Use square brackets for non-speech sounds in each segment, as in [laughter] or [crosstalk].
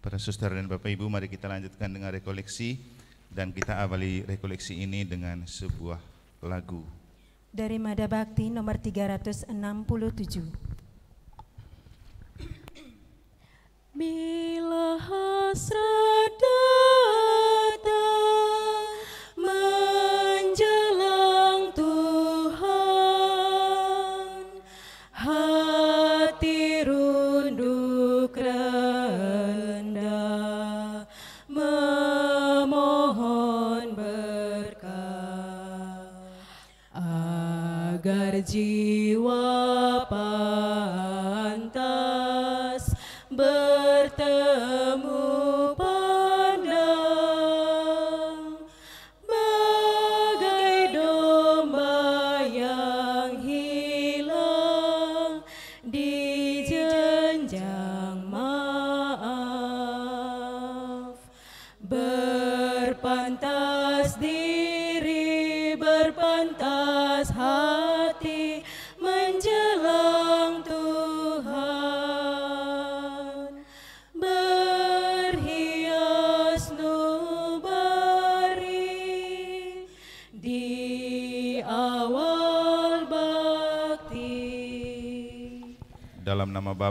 Para Suster dan Bapak Ibu, mari kita lanjutkan dengan rekoleksi dan kita awali rekoleksi ini dengan sebuah lagu. Dari Mada Bakti nomor 367. Bila hasrat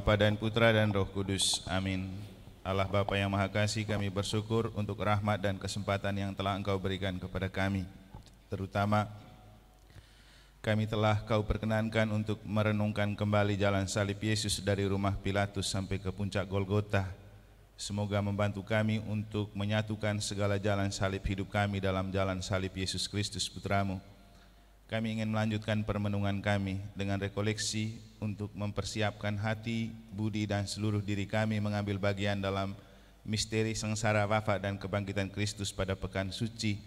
Bapa dan Putra dan Roh Kudus. Amin. Allah Bapa yang Maha Kasih, kami bersyukur untuk rahmat dan kesempatan yang telah Engkau berikan kepada kami. Terutama kami telah Kau perkenankan untuk merenungkan kembali jalan salib Yesus dari rumah Pilatus sampai ke puncak Golgota. Semoga membantu kami untuk menyatukan segala jalan salib hidup kami dalam jalan salib Yesus Kristus Putramu. Kami ingin melanjutkan permenungan kami dengan rekoleksi untuk mempersiapkan hati, budi dan seluruh diri kami mengambil bagian dalam misteri sengsara wafat dan kebangkitan Kristus pada pekan suci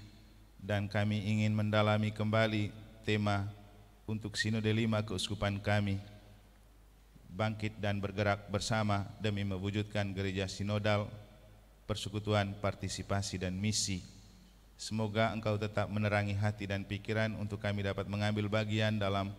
dan kami ingin mendalami kembali tema untuk sinode lima keuskupan kami bangkit dan bergerak bersama demi mewujudkan gereja sinodal persekutuan partisipasi dan misi semoga engkau tetap menerangi hati dan pikiran untuk kami dapat mengambil bagian dalam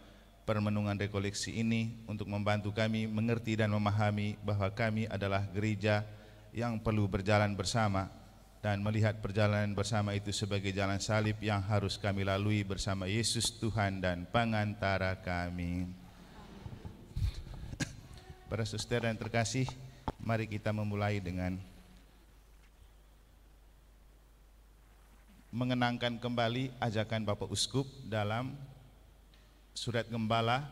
permenungan rekoleksi ini untuk membantu kami mengerti dan memahami bahwa kami adalah gereja yang perlu berjalan bersama dan melihat perjalanan bersama itu sebagai jalan salib yang harus kami lalui bersama Yesus Tuhan dan pengantara kami. [coughs] Para suster yang terkasih, mari kita memulai dengan mengenangkan kembali ajakan Bapak Uskup dalam surat gembala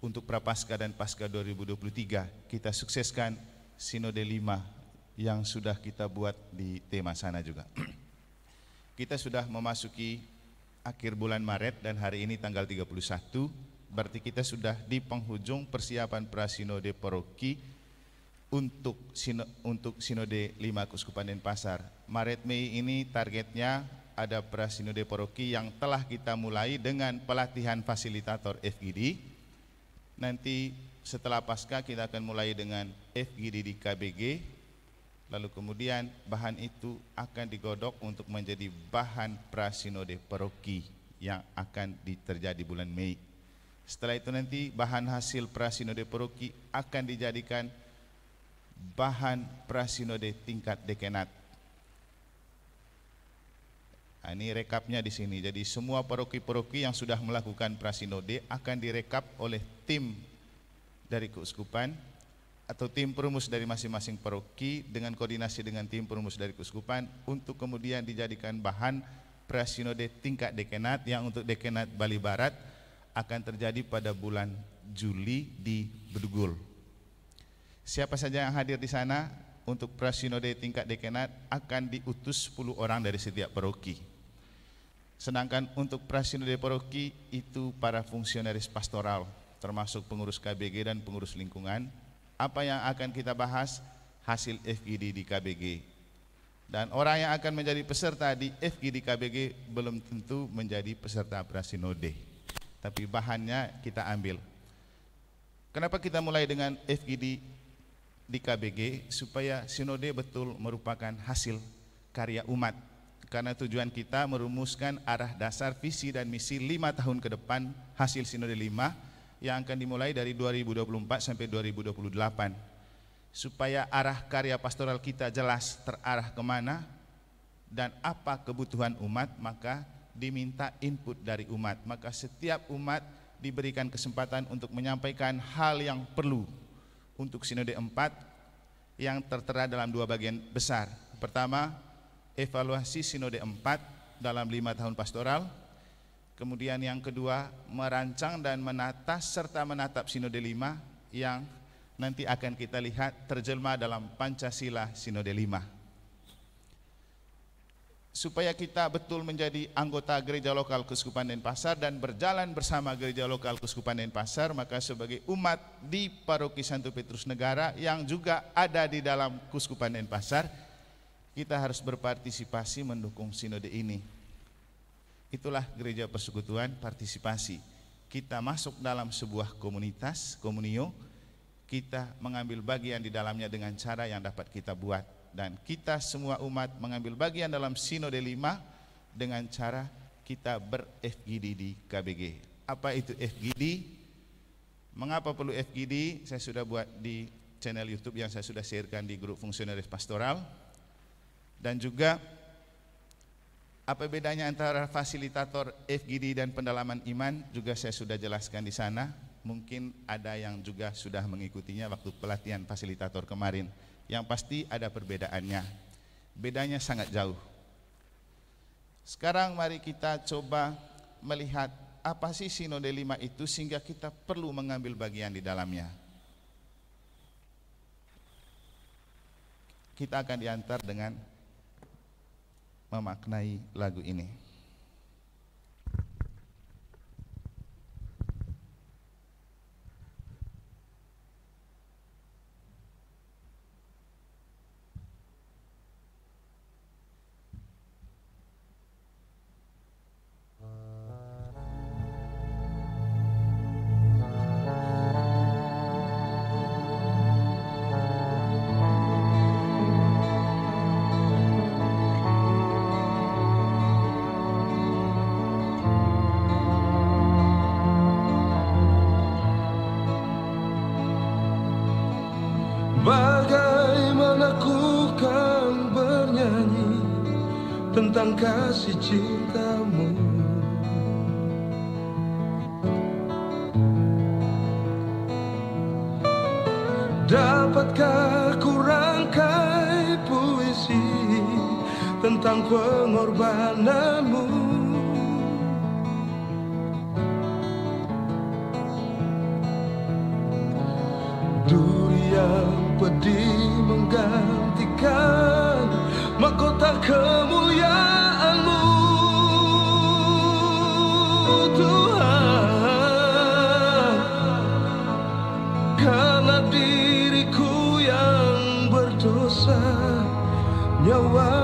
untuk Prapaskah dan Paskah 2023 kita sukseskan sinode 5 yang sudah kita buat di tema sana juga. [clears throat] kita sudah memasuki akhir bulan Maret dan hari ini tanggal 31 berarti kita sudah di penghujung persiapan prasinode paroki untuk sino, untuk sinode 5 Kuskupan Denpasar. Maret Mei ini targetnya ada Prasinode Poroki yang telah kita mulai dengan pelatihan fasilitator FGD. Nanti setelah pasca kita akan mulai dengan FGD di KBG. Lalu kemudian bahan itu akan digodok untuk menjadi bahan Prasinode Poroki yang akan terjadi bulan Mei. Setelah itu nanti bahan hasil Prasinode Poroki akan dijadikan bahan Prasinode tingkat dekenat Nah, ini rekapnya di sini. Jadi semua paroki-paroki yang sudah melakukan prasinode akan direkap oleh tim dari keuskupan atau tim perumus dari masing-masing paroki dengan koordinasi dengan tim perumus dari keuskupan untuk kemudian dijadikan bahan prasinode tingkat dekenat yang untuk dekenat Bali Barat akan terjadi pada bulan Juli di Bedugul. Siapa saja yang hadir di sana untuk prasinode tingkat dekenat akan diutus 10 orang dari setiap paroki. Sedangkan untuk prasino de paroki itu para fungsionaris pastoral, termasuk pengurus KBG dan pengurus lingkungan. Apa yang akan kita bahas? Hasil FGD di KBG. Dan orang yang akan menjadi peserta di FGD KBG belum tentu menjadi peserta prasinode. Tapi bahannya kita ambil. Kenapa kita mulai dengan FGD di KBG supaya sinode betul merupakan hasil karya umat karena tujuan kita merumuskan arah dasar visi dan misi lima tahun ke depan hasil sinode lima yang akan dimulai dari 2024 sampai 2028 supaya arah karya pastoral kita jelas terarah kemana dan apa kebutuhan umat maka diminta input dari umat maka setiap umat diberikan kesempatan untuk menyampaikan hal yang perlu untuk sinode empat yang tertera dalam dua bagian besar pertama evaluasi sinode 4 dalam lima tahun pastoral. Kemudian yang kedua, merancang dan menata serta menatap sinode 5 yang nanti akan kita lihat terjelma dalam Pancasila sinode 5 supaya kita betul menjadi anggota gereja lokal Kuskupan Denpasar dan berjalan bersama gereja lokal Kuskupan Denpasar maka sebagai umat di Paroki Santo Petrus Negara yang juga ada di dalam Kuskupan Denpasar kita harus berpartisipasi mendukung sinode ini. Itulah gereja persekutuan partisipasi. Kita masuk dalam sebuah komunitas, komunio, kita mengambil bagian di dalamnya dengan cara yang dapat kita buat. Dan kita semua umat mengambil bagian dalam sinode lima dengan cara kita ber-FGD di KBG. Apa itu FGD? Mengapa perlu FGD? Saya sudah buat di channel YouTube yang saya sudah sharekan di grup fungsionaris pastoral dan juga apa bedanya antara fasilitator FGD dan pendalaman iman juga saya sudah jelaskan di sana. Mungkin ada yang juga sudah mengikutinya waktu pelatihan fasilitator kemarin. Yang pasti ada perbedaannya. Bedanya sangat jauh. Sekarang mari kita coba melihat apa sih sinode lima itu sehingga kita perlu mengambil bagian di dalamnya. Kita akan diantar dengan memaknai lagu ini. kasih cintamu Dapatkah ku rangkai puisi Tentang pengorbananmu Dunia pedih menggantikan Mahkota kemuliaan your world.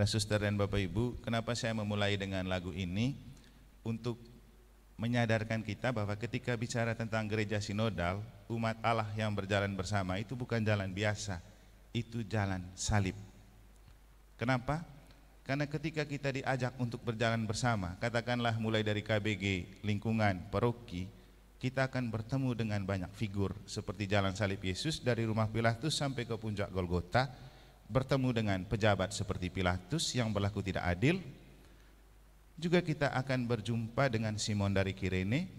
para suster dan Bapak Ibu, kenapa saya memulai dengan lagu ini untuk menyadarkan kita bahwa ketika bicara tentang gereja sinodal, umat Allah yang berjalan bersama itu bukan jalan biasa, itu jalan salib. Kenapa? Karena ketika kita diajak untuk berjalan bersama, katakanlah mulai dari KBG, lingkungan, paroki, kita akan bertemu dengan banyak figur seperti jalan salib Yesus dari rumah Pilatus sampai ke puncak Golgota, bertemu dengan pejabat seperti Pilatus yang berlaku tidak adil juga kita akan berjumpa dengan Simon dari Kirene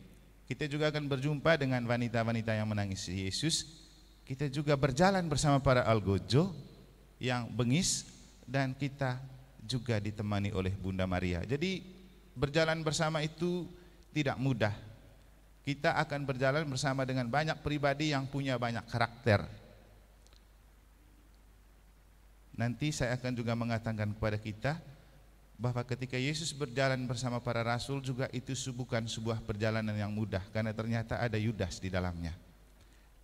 kita juga akan berjumpa dengan wanita-wanita yang menangis Yesus kita juga berjalan bersama para algojo yang bengis dan kita juga ditemani oleh Bunda Maria jadi berjalan bersama itu tidak mudah kita akan berjalan bersama dengan banyak pribadi yang punya banyak karakter Nanti saya akan juga mengatakan kepada kita bahwa ketika Yesus berjalan bersama para rasul juga itu bukan sebuah perjalanan yang mudah karena ternyata ada Yudas di dalamnya.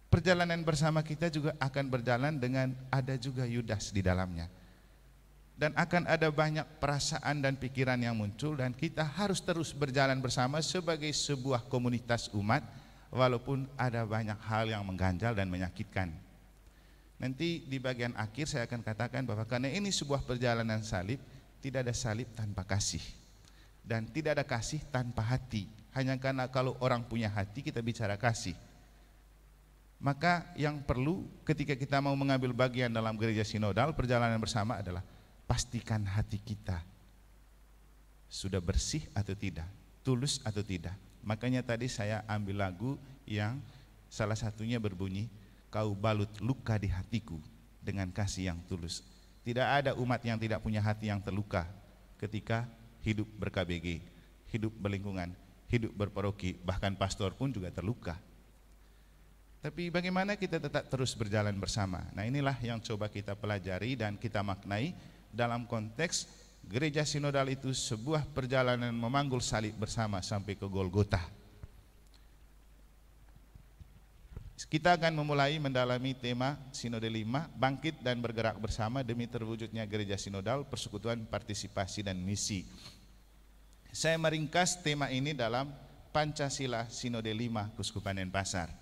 Perjalanan bersama kita juga akan berjalan dengan ada juga Yudas di dalamnya. Dan akan ada banyak perasaan dan pikiran yang muncul dan kita harus terus berjalan bersama sebagai sebuah komunitas umat walaupun ada banyak hal yang mengganjal dan menyakitkan Nanti di bagian akhir saya akan katakan bahwa karena ini sebuah perjalanan salib, tidak ada salib tanpa kasih. Dan tidak ada kasih tanpa hati. Hanya karena kalau orang punya hati kita bicara kasih. Maka yang perlu ketika kita mau mengambil bagian dalam gereja sinodal, perjalanan bersama adalah pastikan hati kita sudah bersih atau tidak, tulus atau tidak. Makanya tadi saya ambil lagu yang salah satunya berbunyi kau balut luka di hatiku dengan kasih yang tulus. Tidak ada umat yang tidak punya hati yang terluka ketika hidup berKBG, hidup berlingkungan, hidup berparoki, bahkan pastor pun juga terluka. Tapi bagaimana kita tetap terus berjalan bersama? Nah inilah yang coba kita pelajari dan kita maknai dalam konteks gereja sinodal itu sebuah perjalanan memanggul salib bersama sampai ke Golgota. Kita akan memulai mendalami tema Sinode 5, bangkit dan bergerak bersama demi terwujudnya gereja sinodal, persekutuan, partisipasi, dan misi. Saya meringkas tema ini dalam Pancasila Sinode 5 Kuskupan Denpasar.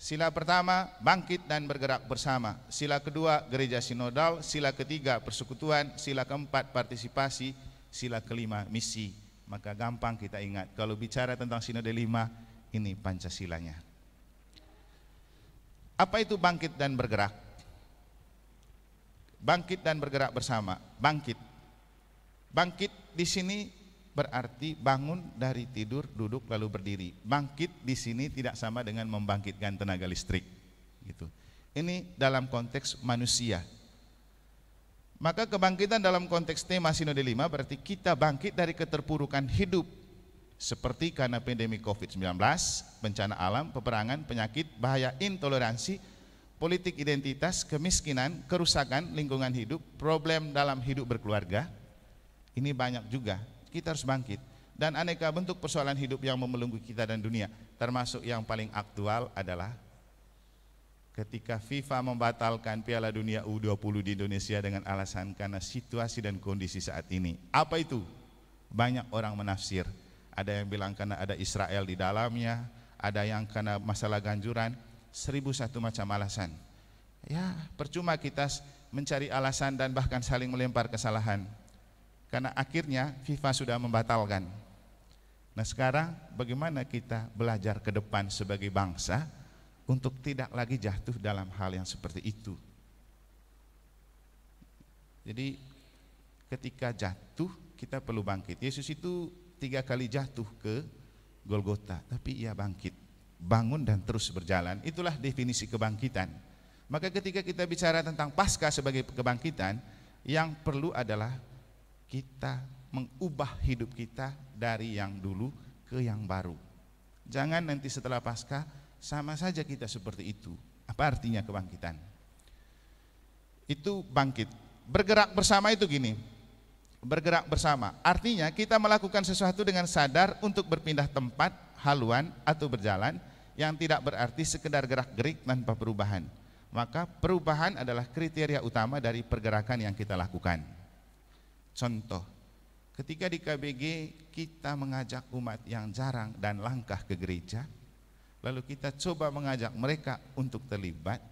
Sila pertama, bangkit dan bergerak bersama. Sila kedua, gereja sinodal. Sila ketiga, persekutuan. Sila keempat, partisipasi. Sila kelima, misi. Maka gampang kita ingat, kalau bicara tentang Sinode 5, ini Pancasilanya. Apa itu bangkit dan bergerak? Bangkit dan bergerak bersama. Bangkit. Bangkit di sini berarti bangun dari tidur, duduk lalu berdiri. Bangkit di sini tidak sama dengan membangkitkan tenaga listrik. Gitu. Ini dalam konteks manusia. Maka kebangkitan dalam konteks tema Sinode 5 berarti kita bangkit dari keterpurukan hidup seperti karena pandemi COVID-19, bencana alam, peperangan, penyakit, bahaya intoleransi, politik identitas, kemiskinan, kerusakan lingkungan hidup, problem dalam hidup berkeluarga, ini banyak juga. Kita harus bangkit. Dan aneka bentuk persoalan hidup yang memelunggu kita dan dunia, termasuk yang paling aktual adalah ketika FIFA membatalkan Piala Dunia U20 di Indonesia dengan alasan karena situasi dan kondisi saat ini. Apa itu? Banyak orang menafsir ada yang bilang karena ada Israel di dalamnya, ada yang karena masalah ganjuran, seribu satu macam alasan. Ya, percuma kita mencari alasan dan bahkan saling melempar kesalahan. Karena akhirnya FIFA sudah membatalkan. Nah sekarang bagaimana kita belajar ke depan sebagai bangsa untuk tidak lagi jatuh dalam hal yang seperti itu. Jadi ketika jatuh kita perlu bangkit. Yesus itu tiga kali jatuh ke Golgota, tapi ia bangkit, bangun dan terus berjalan. Itulah definisi kebangkitan. Maka ketika kita bicara tentang pasca sebagai kebangkitan, yang perlu adalah kita mengubah hidup kita dari yang dulu ke yang baru. Jangan nanti setelah pasca sama saja kita seperti itu. Apa artinya kebangkitan? Itu bangkit. Bergerak bersama itu gini, bergerak bersama. Artinya kita melakukan sesuatu dengan sadar untuk berpindah tempat, haluan atau berjalan yang tidak berarti sekedar gerak-gerik tanpa perubahan. Maka perubahan adalah kriteria utama dari pergerakan yang kita lakukan. Contoh, ketika di KBG kita mengajak umat yang jarang dan langkah ke gereja, lalu kita coba mengajak mereka untuk terlibat,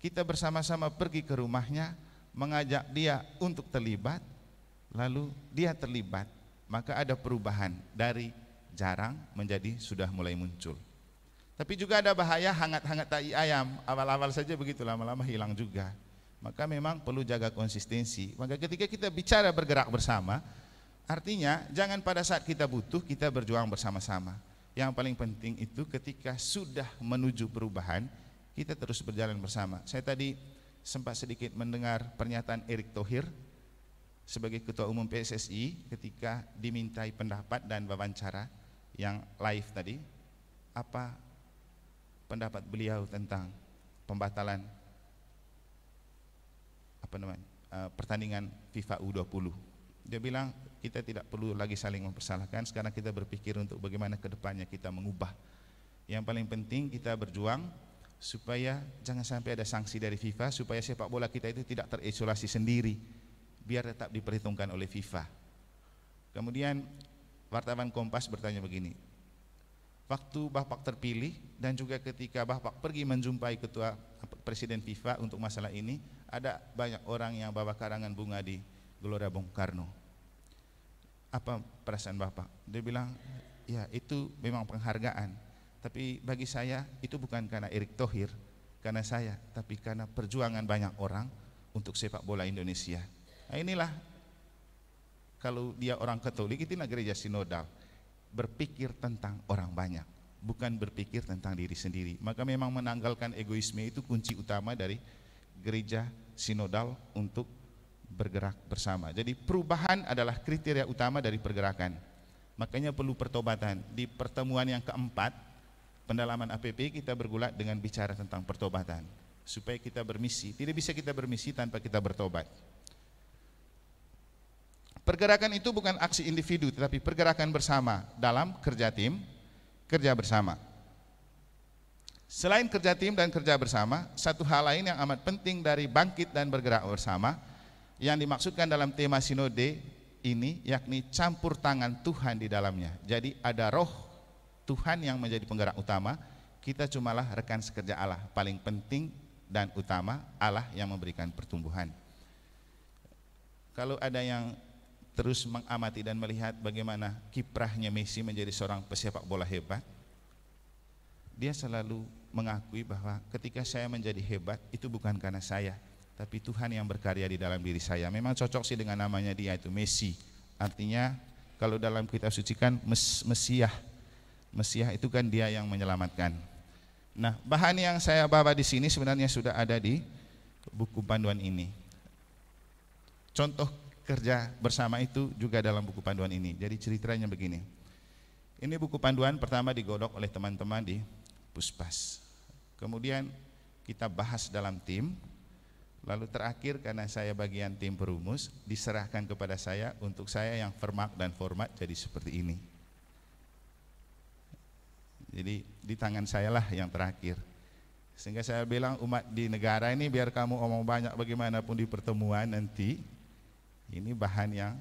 kita bersama-sama pergi ke rumahnya, mengajak dia untuk terlibat, lalu dia terlibat, maka ada perubahan dari jarang menjadi sudah mulai muncul. Tapi juga ada bahaya hangat-hangat tai ayam, awal-awal saja begitu lama-lama hilang juga. Maka memang perlu jaga konsistensi. Maka ketika kita bicara bergerak bersama, artinya jangan pada saat kita butuh kita berjuang bersama-sama. Yang paling penting itu ketika sudah menuju perubahan, kita terus berjalan bersama. Saya tadi sempat sedikit mendengar pernyataan Erick Thohir sebagai ketua umum PSSI ketika dimintai pendapat dan wawancara yang live tadi apa pendapat beliau tentang pembatalan apa namanya eh, pertandingan FIFA U20 dia bilang kita tidak perlu lagi saling mempersalahkan sekarang kita berpikir untuk bagaimana kedepannya kita mengubah yang paling penting kita berjuang supaya jangan sampai ada sanksi dari FIFA supaya sepak bola kita itu tidak terisolasi sendiri biar tetap diperhitungkan oleh FIFA. Kemudian wartawan Kompas bertanya begini, waktu Bapak terpilih dan juga ketika Bapak pergi menjumpai ketua Presiden FIFA untuk masalah ini, ada banyak orang yang bawa karangan bunga di Gelora Bung Karno. Apa perasaan Bapak? Dia bilang, ya itu memang penghargaan. Tapi bagi saya itu bukan karena Erick Thohir, karena saya, tapi karena perjuangan banyak orang untuk sepak bola Indonesia. Nah inilah kalau dia orang Katolik itulah gereja sinodal berpikir tentang orang banyak bukan berpikir tentang diri sendiri maka memang menanggalkan egoisme itu kunci utama dari gereja sinodal untuk bergerak bersama jadi perubahan adalah kriteria utama dari pergerakan makanya perlu pertobatan di pertemuan yang keempat pendalaman APP kita bergulat dengan bicara tentang pertobatan supaya kita bermisi tidak bisa kita bermisi tanpa kita bertobat Pergerakan itu bukan aksi individu, tetapi pergerakan bersama dalam kerja tim, kerja bersama. Selain kerja tim dan kerja bersama, satu hal lain yang amat penting dari bangkit dan bergerak bersama yang dimaksudkan dalam tema sinode ini yakni campur tangan Tuhan di dalamnya. Jadi ada roh Tuhan yang menjadi penggerak utama, kita cumalah rekan sekerja Allah. Paling penting dan utama Allah yang memberikan pertumbuhan. Kalau ada yang terus mengamati dan melihat bagaimana kiprahnya Messi menjadi seorang pesepak bola hebat, dia selalu mengakui bahwa ketika saya menjadi hebat itu bukan karena saya, tapi Tuhan yang berkarya di dalam diri saya. Memang cocok sih dengan namanya dia itu Messi. Artinya kalau dalam kitab suci kan mes Mesiah. Mesiah itu kan dia yang menyelamatkan. Nah, bahan yang saya bawa di sini sebenarnya sudah ada di buku panduan ini. Contoh kerja bersama itu juga dalam buku panduan ini. Jadi ceritanya begini. Ini buku panduan pertama digodok oleh teman-teman di Puspas. Kemudian kita bahas dalam tim. Lalu terakhir karena saya bagian tim perumus diserahkan kepada saya untuk saya yang vermak dan format jadi seperti ini. Jadi di tangan saya lah yang terakhir. Sehingga saya bilang umat di negara ini biar kamu omong banyak bagaimanapun di pertemuan nanti ini bahan yang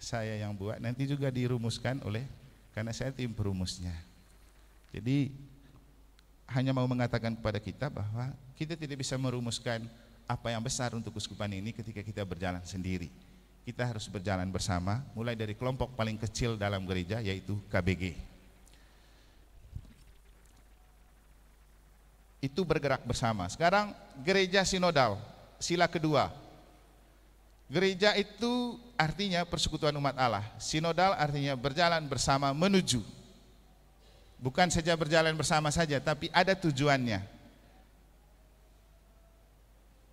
saya yang buat nanti juga dirumuskan oleh karena saya tim perumusnya. Jadi hanya mau mengatakan kepada kita bahwa kita tidak bisa merumuskan apa yang besar untuk kuskupan ini ketika kita berjalan sendiri. Kita harus berjalan bersama mulai dari kelompok paling kecil dalam gereja yaitu KBG. Itu bergerak bersama. Sekarang gereja sinodal, sila kedua, Gereja itu artinya persekutuan umat Allah. Sinodal artinya berjalan bersama menuju. Bukan saja berjalan bersama saja, tapi ada tujuannya.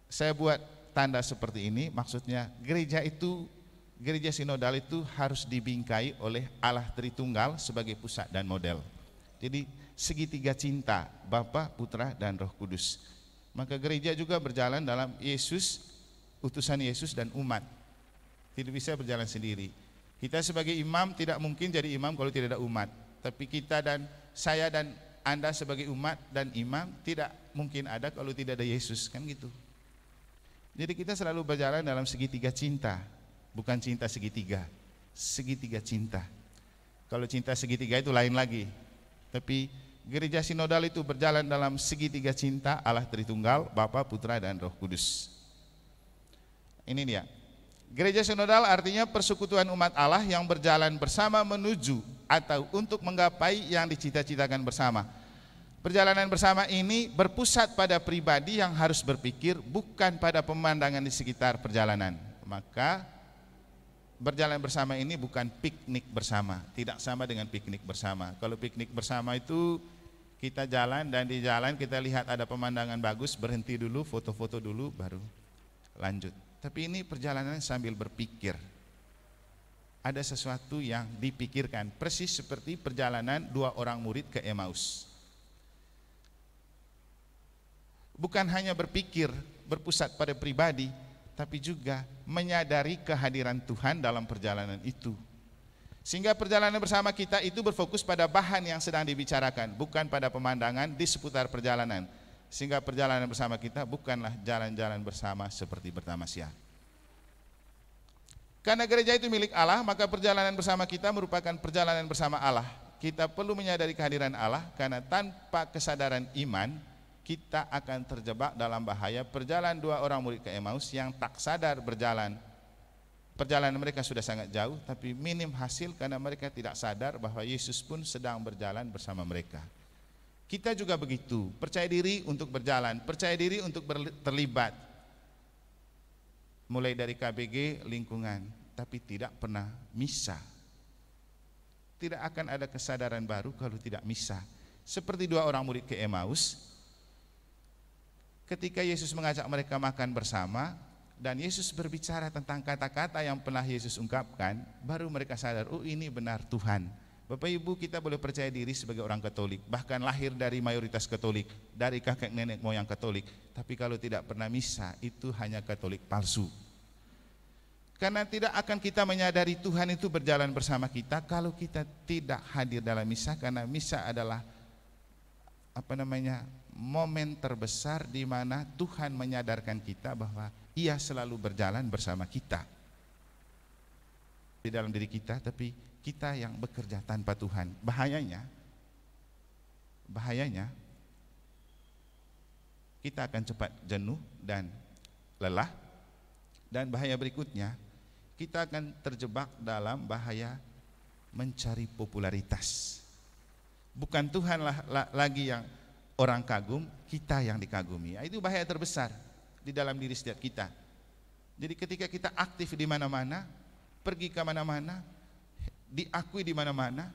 Saya buat tanda seperti ini, maksudnya gereja itu gereja sinodal itu harus dibingkai oleh Allah Tritunggal sebagai pusat dan model. Jadi segitiga cinta Bapa, Putra, dan Roh Kudus. Maka gereja juga berjalan dalam Yesus, utusan Yesus dan umat. Tidak bisa berjalan sendiri. Kita sebagai imam tidak mungkin jadi imam kalau tidak ada umat. Tapi kita dan saya dan Anda sebagai umat dan imam tidak mungkin ada kalau tidak ada Yesus, kan gitu. Jadi kita selalu berjalan dalam segitiga cinta, bukan cinta segitiga. Segitiga cinta. Kalau cinta segitiga itu lain lagi. Tapi gereja sinodal itu berjalan dalam segitiga cinta Allah Tritunggal, Bapa, Putra dan Roh Kudus. Ini dia. Gereja sinodal artinya persekutuan umat Allah yang berjalan bersama menuju atau untuk menggapai yang dicita-citakan bersama. Perjalanan bersama ini berpusat pada pribadi yang harus berpikir bukan pada pemandangan di sekitar perjalanan. Maka berjalan bersama ini bukan piknik bersama, tidak sama dengan piknik bersama. Kalau piknik bersama itu kita jalan dan di jalan kita lihat ada pemandangan bagus, berhenti dulu, foto-foto dulu baru lanjut. Tapi ini perjalanan sambil berpikir. Ada sesuatu yang dipikirkan, persis seperti perjalanan dua orang murid ke Emmaus. Bukan hanya berpikir, berpusat pada pribadi, tapi juga menyadari kehadiran Tuhan dalam perjalanan itu. Sehingga perjalanan bersama kita itu berfokus pada bahan yang sedang dibicarakan, bukan pada pemandangan di seputar perjalanan sehingga perjalanan bersama kita bukanlah jalan-jalan bersama seperti pertama siang. Karena gereja itu milik Allah, maka perjalanan bersama kita merupakan perjalanan bersama Allah. Kita perlu menyadari kehadiran Allah karena tanpa kesadaran iman kita akan terjebak dalam bahaya perjalanan dua orang murid ke Emmaus yang tak sadar berjalan. Perjalanan mereka sudah sangat jauh tapi minim hasil karena mereka tidak sadar bahwa Yesus pun sedang berjalan bersama mereka. Kita juga begitu, percaya diri untuk berjalan, percaya diri untuk terlibat. Mulai dari KBG lingkungan, tapi tidak pernah misa. Tidak akan ada kesadaran baru kalau tidak misa. Seperti dua orang murid ke Emmaus, ketika Yesus mengajak mereka makan bersama dan Yesus berbicara tentang kata-kata yang pernah Yesus ungkapkan, baru mereka sadar, oh ini benar Tuhan. Bapak Ibu kita boleh percaya diri sebagai orang Katolik, bahkan lahir dari mayoritas Katolik, dari kakek nenek moyang Katolik, tapi kalau tidak pernah misa itu hanya Katolik palsu. Karena tidak akan kita menyadari Tuhan itu berjalan bersama kita kalau kita tidak hadir dalam misa karena misa adalah apa namanya? momen terbesar di mana Tuhan menyadarkan kita bahwa Ia selalu berjalan bersama kita. Di dalam diri kita tapi kita yang bekerja tanpa Tuhan. Bahayanya, bahayanya kita akan cepat jenuh dan lelah. Dan bahaya berikutnya, kita akan terjebak dalam bahaya mencari popularitas. Bukan Tuhan lagi yang orang kagum, kita yang dikagumi. Ya, itu bahaya terbesar di dalam diri setiap kita. Jadi ketika kita aktif di mana-mana, pergi ke mana-mana, diakui di mana-mana,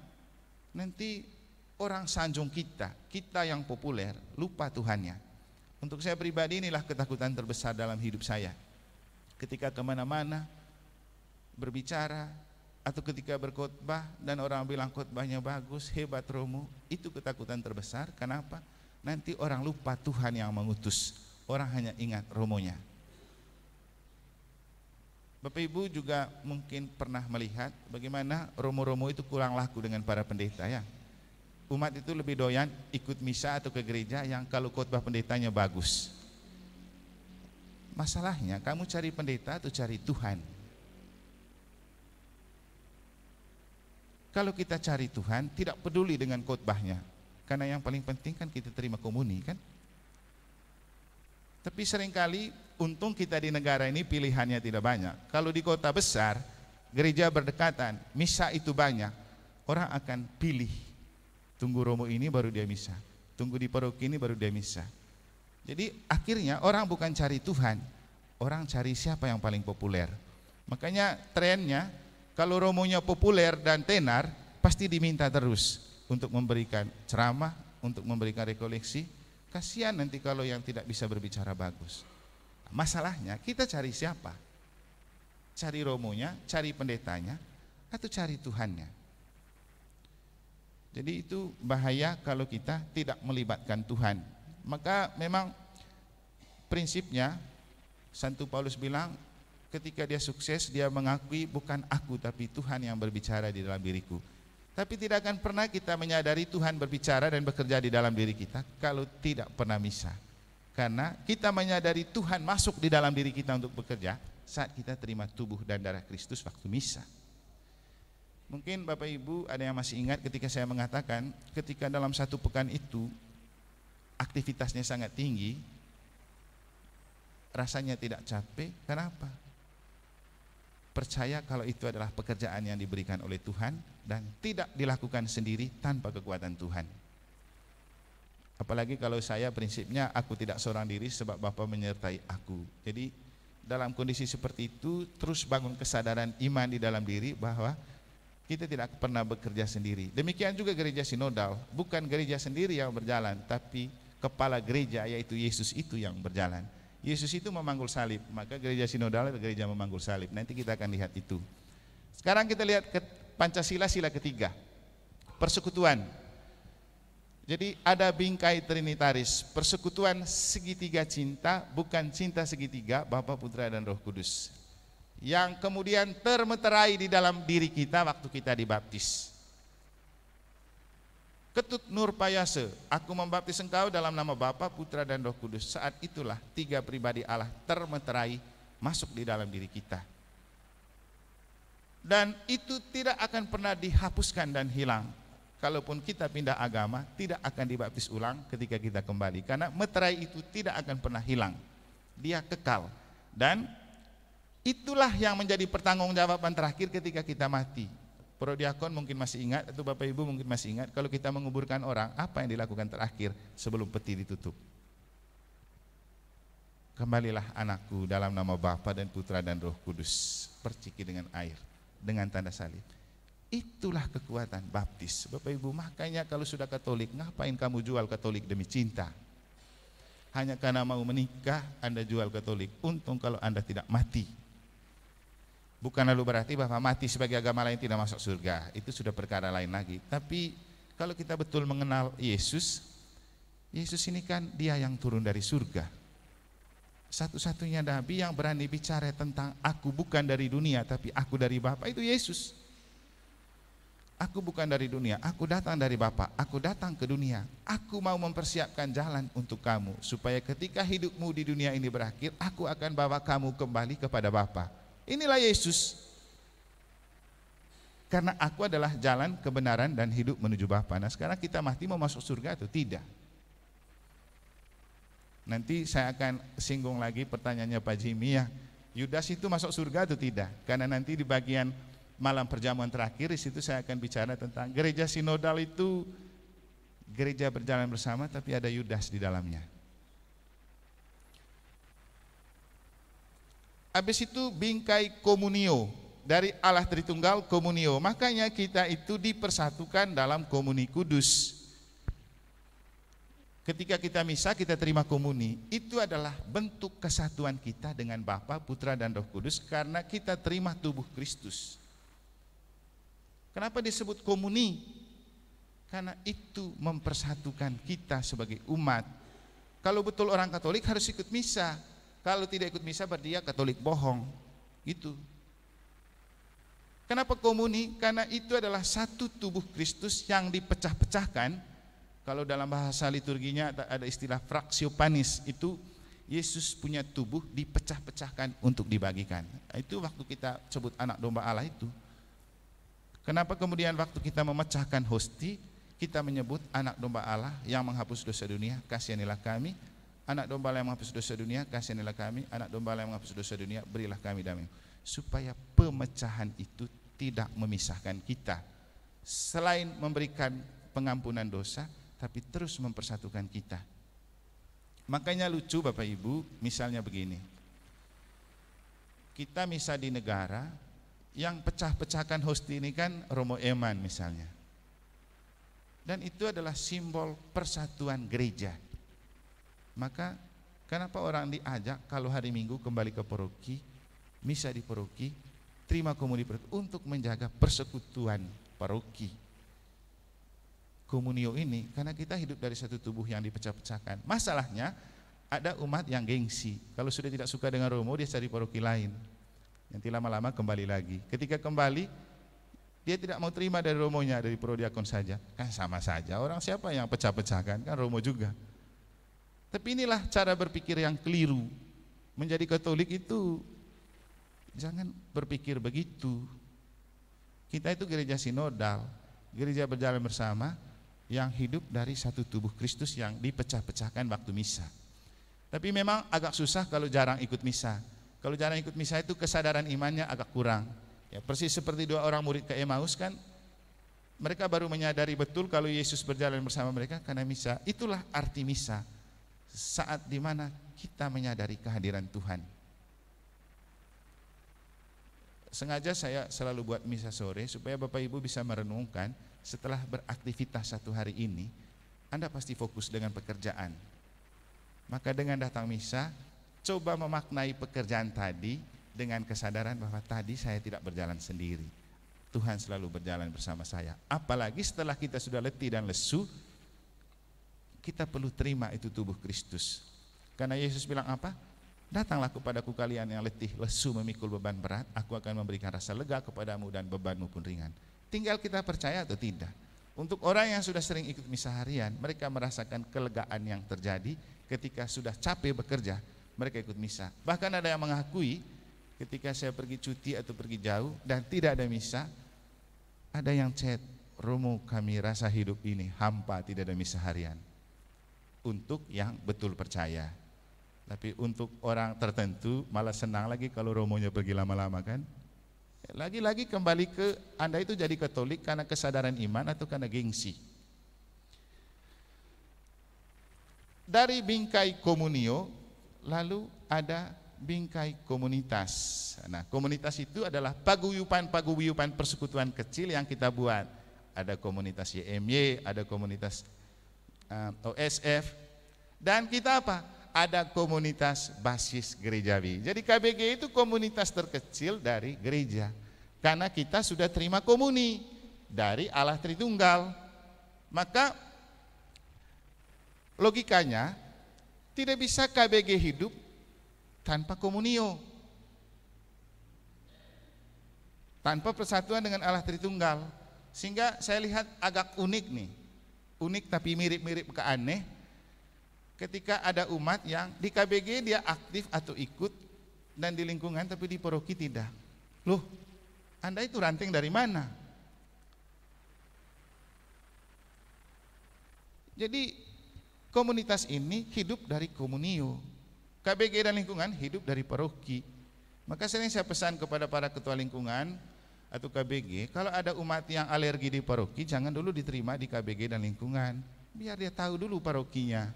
nanti orang sanjung kita, kita yang populer, lupa Tuhannya. Untuk saya pribadi inilah ketakutan terbesar dalam hidup saya. Ketika kemana-mana, berbicara, atau ketika berkhotbah dan orang bilang khotbahnya bagus, hebat romo, itu ketakutan terbesar. Kenapa? Nanti orang lupa Tuhan yang mengutus. Orang hanya ingat romonya. Bapak Ibu juga mungkin pernah melihat bagaimana romo-romo itu kurang laku dengan para pendeta ya. Umat itu lebih doyan ikut misa atau ke gereja yang kalau khotbah pendetanya bagus. Masalahnya kamu cari pendeta atau cari Tuhan? Kalau kita cari Tuhan tidak peduli dengan khotbahnya. Karena yang paling penting kan kita terima komuni kan. Tapi seringkali untung kita di negara ini pilihannya tidak banyak. Kalau di kota besar, gereja berdekatan, misa itu banyak. Orang akan pilih. Tunggu romo ini baru dia misa. Tunggu di paroki ini baru dia misa. Jadi akhirnya orang bukan cari Tuhan, orang cari siapa yang paling populer. Makanya trennya kalau romonya populer dan tenar pasti diminta terus untuk memberikan ceramah, untuk memberikan rekoleksi. Kasihan nanti kalau yang tidak bisa berbicara bagus. Masalahnya kita cari siapa? Cari romonya, cari pendetanya, atau cari Tuhannya? Jadi itu bahaya kalau kita tidak melibatkan Tuhan. Maka memang prinsipnya Santo Paulus bilang ketika dia sukses dia mengakui bukan aku tapi Tuhan yang berbicara di dalam diriku. Tapi tidak akan pernah kita menyadari Tuhan berbicara dan bekerja di dalam diri kita kalau tidak pernah misah. Karena kita menyadari Tuhan masuk di dalam diri kita untuk bekerja saat kita terima tubuh dan darah Kristus waktu misa. Mungkin Bapak Ibu ada yang masih ingat ketika saya mengatakan ketika dalam satu pekan itu aktivitasnya sangat tinggi, rasanya tidak capek. Kenapa? Percaya kalau itu adalah pekerjaan yang diberikan oleh Tuhan dan tidak dilakukan sendiri tanpa kekuatan Tuhan. Apalagi kalau saya prinsipnya aku tidak seorang diri sebab Bapak menyertai aku. Jadi dalam kondisi seperti itu terus bangun kesadaran iman di dalam diri bahwa kita tidak pernah bekerja sendiri. Demikian juga gereja sinodal, bukan gereja sendiri yang berjalan, tapi kepala gereja yaitu Yesus itu yang berjalan. Yesus itu memanggul salib, maka gereja sinodal adalah gereja memanggul salib. Nanti kita akan lihat itu. Sekarang kita lihat ke Pancasila sila ketiga. Persekutuan. Jadi ada bingkai trinitaris, persekutuan segitiga cinta, bukan cinta segitiga, Bapa, Putra, dan Roh Kudus. Yang kemudian termeterai di dalam diri kita waktu kita dibaptis. Ketut Nur Payase, aku membaptis engkau dalam nama Bapa, Putra, dan Roh Kudus. Saat itulah tiga pribadi Allah termeterai masuk di dalam diri kita. Dan itu tidak akan pernah dihapuskan dan hilang kalaupun kita pindah agama tidak akan dibaptis ulang ketika kita kembali karena meterai itu tidak akan pernah hilang dia kekal dan itulah yang menjadi pertanggungjawaban terakhir ketika kita mati Pro mungkin masih ingat atau Bapak Ibu mungkin masih ingat kalau kita menguburkan orang apa yang dilakukan terakhir sebelum peti ditutup Kembalilah anakku dalam nama Bapa dan Putra dan Roh Kudus perciki dengan air dengan tanda salib Itulah kekuatan baptis. Bapak Ibu, makanya kalau sudah Katolik, ngapain kamu jual Katolik demi cinta? Hanya karena mau menikah, Anda jual Katolik. Untung kalau Anda tidak mati. Bukan lalu berarti bahwa mati sebagai agama lain tidak masuk surga. Itu sudah perkara lain lagi. Tapi kalau kita betul mengenal Yesus, Yesus ini kan dia yang turun dari surga. Satu-satunya nabi yang berani bicara tentang aku bukan dari dunia tapi aku dari Bapa itu Yesus. Aku bukan dari dunia, aku datang dari Bapa, aku datang ke dunia. Aku mau mempersiapkan jalan untuk kamu supaya ketika hidupmu di dunia ini berakhir, aku akan bawa kamu kembali kepada Bapa. Inilah Yesus. Karena aku adalah jalan kebenaran dan hidup menuju Bapa. Nah, sekarang kita mati mau masuk surga atau tidak? Nanti saya akan singgung lagi pertanyaannya Pak Jimmy ya. Yudas itu masuk surga atau tidak? Karena nanti di bagian malam perjamuan terakhir di situ saya akan bicara tentang gereja sinodal itu gereja berjalan bersama tapi ada Yudas di dalamnya. Habis itu bingkai komunio dari Allah Tritunggal komunio. Makanya kita itu dipersatukan dalam komuni kudus. Ketika kita misa, kita terima komuni. Itu adalah bentuk kesatuan kita dengan Bapa, Putra, dan Roh Kudus karena kita terima tubuh Kristus. Kenapa disebut komuni? Karena itu mempersatukan kita sebagai umat. Kalau betul orang Katolik harus ikut misa. Kalau tidak ikut misa berarti dia Katolik bohong. Gitu. Kenapa komuni? Karena itu adalah satu tubuh Kristus yang dipecah-pecahkan. Kalau dalam bahasa liturginya ada istilah fraksio panis, itu Yesus punya tubuh dipecah-pecahkan untuk dibagikan. Itu waktu kita sebut anak domba Allah itu. Kenapa kemudian waktu kita memecahkan hosti, kita menyebut anak domba Allah yang menghapus dosa dunia, kasihanilah kami. Anak domba Allah yang menghapus dosa dunia, kasihanilah kami. Anak domba Allah yang menghapus dosa dunia, berilah kami damai. Supaya pemecahan itu tidak memisahkan kita. Selain memberikan pengampunan dosa, tapi terus mempersatukan kita. Makanya lucu Bapak Ibu, misalnya begini. Kita misa di negara, yang pecah-pecahkan hosti ini kan Romo Eman misalnya. Dan itu adalah simbol persatuan gereja. Maka kenapa orang diajak kalau hari Minggu kembali ke Peruki, misa di paroki, terima komuni peruki, untuk menjaga persekutuan Peruki. Komunio ini karena kita hidup dari satu tubuh yang dipecah-pecahkan. Masalahnya ada umat yang gengsi. Kalau sudah tidak suka dengan Romo dia cari peruki lain Nanti lama-lama kembali lagi. Ketika kembali, dia tidak mau terima dari romonya, dari prodiakon saja. Kan sama saja, orang siapa yang pecah-pecahkan, kan romo juga. Tapi inilah cara berpikir yang keliru. Menjadi katolik itu, jangan berpikir begitu. Kita itu gereja sinodal, gereja berjalan bersama, yang hidup dari satu tubuh Kristus yang dipecah-pecahkan waktu misa. Tapi memang agak susah kalau jarang ikut misa. Kalau jarang ikut misa itu kesadaran imannya agak kurang. Ya, persis seperti dua orang murid ke Emmaus kan, mereka baru menyadari betul kalau Yesus berjalan bersama mereka karena misa. Itulah arti misa. Saat dimana kita menyadari kehadiran Tuhan. Sengaja saya selalu buat misa sore supaya Bapak Ibu bisa merenungkan setelah beraktivitas satu hari ini, Anda pasti fokus dengan pekerjaan. Maka dengan datang misa, Coba memaknai pekerjaan tadi dengan kesadaran bahwa tadi saya tidak berjalan sendiri. Tuhan selalu berjalan bersama saya. Apalagi setelah kita sudah letih dan lesu, kita perlu terima itu tubuh Kristus. Karena Yesus bilang apa? Datanglah kepada ku kalian yang letih, lesu memikul beban berat, aku akan memberikan rasa lega kepadamu dan bebanmu pun ringan. Tinggal kita percaya atau tidak. Untuk orang yang sudah sering ikut misa harian, mereka merasakan kelegaan yang terjadi ketika sudah capek bekerja, mereka ikut misa. Bahkan ada yang mengakui ketika saya pergi cuti atau pergi jauh dan tidak ada misa, ada yang chat, Romo kami rasa hidup ini hampa tidak ada misa harian. Untuk yang betul percaya. Tapi untuk orang tertentu malah senang lagi kalau romonya pergi lama-lama kan. Lagi-lagi kembali ke Anda itu jadi Katolik karena kesadaran iman atau karena gengsi. Dari bingkai komunio lalu ada bingkai komunitas. Nah, komunitas itu adalah paguyupan-paguyupan persekutuan kecil yang kita buat. Ada komunitas YMY, ada komunitas uh, eh, OSF, dan kita apa? Ada komunitas basis gerejawi. Jadi KBG itu komunitas terkecil dari gereja. Karena kita sudah terima komuni dari Allah Tritunggal. Maka logikanya tidak bisa KBG hidup tanpa komunio. Tanpa persatuan dengan Allah Tritunggal. Sehingga saya lihat agak unik nih. Unik tapi mirip-mirip ke aneh. Ketika ada umat yang di KBG dia aktif atau ikut dan di lingkungan tapi di paroki tidak. Loh, Anda itu ranting dari mana? Jadi Komunitas ini hidup dari komunio. KBG dan lingkungan hidup dari paroki. Maka sering saya pesan kepada para ketua lingkungan atau KBG, kalau ada umat yang alergi di paroki, jangan dulu diterima di KBG dan lingkungan. Biar dia tahu dulu parokinya.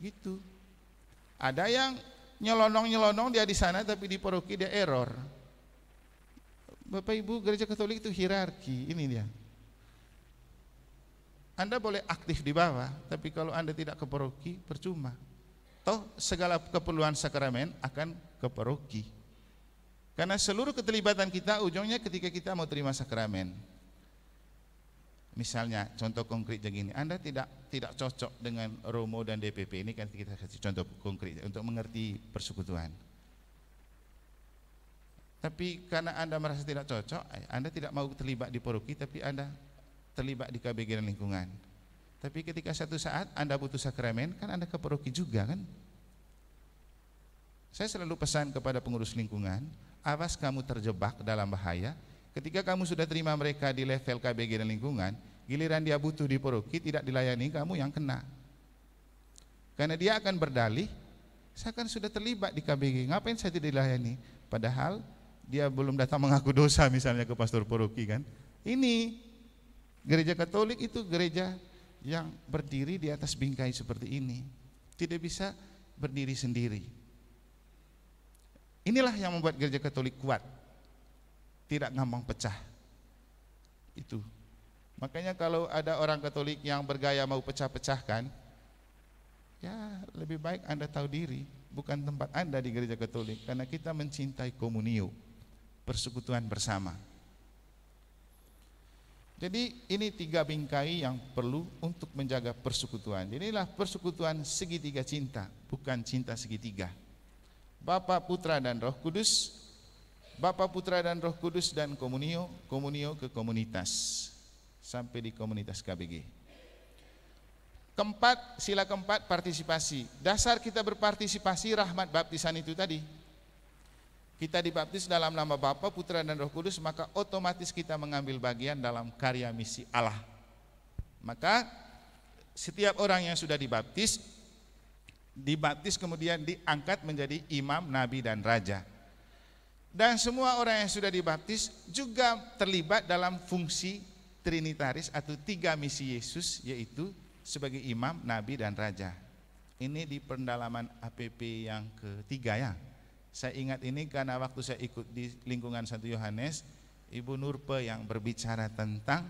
Gitu. Ada yang nyelonong-nyelonong dia di sana tapi di paroki dia error. Bapak Ibu gereja Katolik itu hierarki, ini dia. Anda boleh aktif di bawah, tapi kalau Anda tidak keperoki, percuma. Toh segala keperluan sakramen akan keperoki. Karena seluruh keterlibatan kita ujungnya ketika kita mau terima sakramen. Misalnya contoh konkret ini, Anda tidak tidak cocok dengan Romo dan DPP ini kan kita kasih contoh konkret untuk mengerti persekutuan. Tapi karena Anda merasa tidak cocok, eh, Anda tidak mau terlibat di poroki tapi Anda terlibat di KBG dan lingkungan. Tapi ketika satu saat Anda butuh sakramen, kan Anda keperoki juga kan? Saya selalu pesan kepada pengurus lingkungan, awas kamu terjebak dalam bahaya. Ketika kamu sudah terima mereka di level KBG dan lingkungan, giliran dia butuh di poroki tidak dilayani, kamu yang kena. Karena dia akan berdalih, saya kan sudah terlibat di KBG, ngapain saya tidak dilayani? Padahal dia belum datang mengaku dosa misalnya ke pastor Peruki kan. Ini Gereja Katolik itu gereja yang berdiri di atas bingkai seperti ini. Tidak bisa berdiri sendiri. Inilah yang membuat gereja Katolik kuat. Tidak gampang pecah. Itu. Makanya kalau ada orang Katolik yang bergaya mau pecah-pecahkan, ya lebih baik Anda tahu diri, bukan tempat Anda di gereja Katolik karena kita mencintai komunio, persekutuan bersama. Jadi ini tiga bingkai yang perlu untuk menjaga persekutuan. Inilah persekutuan segitiga cinta, bukan cinta segitiga. Bapa, Putra dan Roh Kudus, Bapa, Putra dan Roh Kudus dan komunio, komunio ke komunitas sampai di komunitas KBG. Keempat, sila keempat partisipasi. Dasar kita berpartisipasi rahmat baptisan itu tadi, kita dibaptis dalam nama Bapa, Putra dan Roh Kudus, maka otomatis kita mengambil bagian dalam karya misi Allah. Maka setiap orang yang sudah dibaptis dibaptis kemudian diangkat menjadi imam, nabi dan raja. Dan semua orang yang sudah dibaptis juga terlibat dalam fungsi trinitaris atau tiga misi Yesus yaitu sebagai imam, nabi dan raja. Ini di pendalaman APP yang ketiga ya. Saya ingat ini karena waktu saya ikut di lingkungan Santo Yohanes, Ibu Nurpe yang berbicara tentang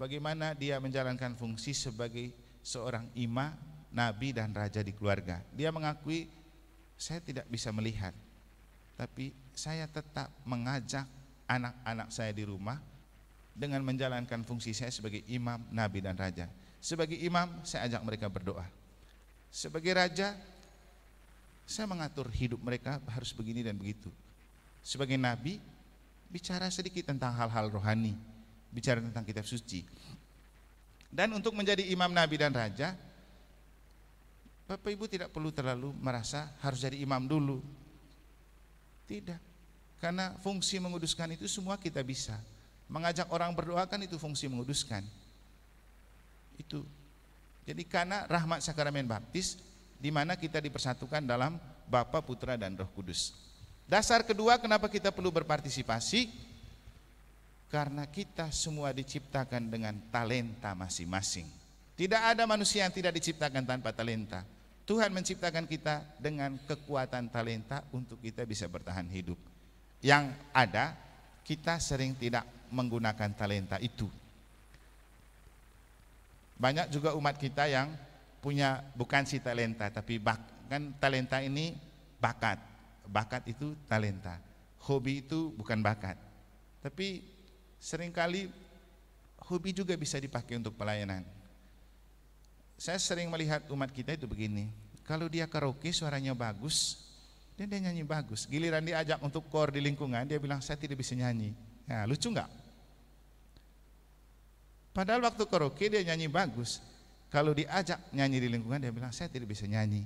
bagaimana dia menjalankan fungsi sebagai seorang imam, nabi dan raja di keluarga. Dia mengakui saya tidak bisa melihat, tapi saya tetap mengajak anak-anak saya di rumah dengan menjalankan fungsi saya sebagai imam, nabi dan raja. Sebagai imam saya ajak mereka berdoa. Sebagai raja saya mengatur hidup mereka harus begini dan begitu. Sebagai nabi, bicara sedikit tentang hal-hal rohani, bicara tentang kitab suci. Dan untuk menjadi imam nabi dan raja, Bapak Ibu tidak perlu terlalu merasa harus jadi imam dulu. Tidak. Karena fungsi menguduskan itu semua kita bisa. Mengajak orang berdoa kan itu fungsi menguduskan. Itu. Jadi karena rahmat sakramen baptis di mana kita dipersatukan dalam Bapa, Putra dan Roh Kudus. Dasar kedua kenapa kita perlu berpartisipasi? Karena kita semua diciptakan dengan talenta masing-masing. Tidak ada manusia yang tidak diciptakan tanpa talenta. Tuhan menciptakan kita dengan kekuatan talenta untuk kita bisa bertahan hidup. Yang ada, kita sering tidak menggunakan talenta itu. Banyak juga umat kita yang punya bukan si talenta tapi bak, kan talenta ini bakat. Bakat itu talenta. Hobi itu bukan bakat. Tapi seringkali hobi juga bisa dipakai untuk pelayanan. Saya sering melihat umat kita itu begini. Kalau dia karaoke suaranya bagus, dia, dia nyanyi bagus. Giliran dia ajak untuk kor di lingkungan, dia bilang saya tidak bisa nyanyi. Nah, lucu nggak? Padahal waktu karaoke dia nyanyi bagus. Kalau diajak nyanyi di lingkungan dia bilang saya tidak bisa nyanyi.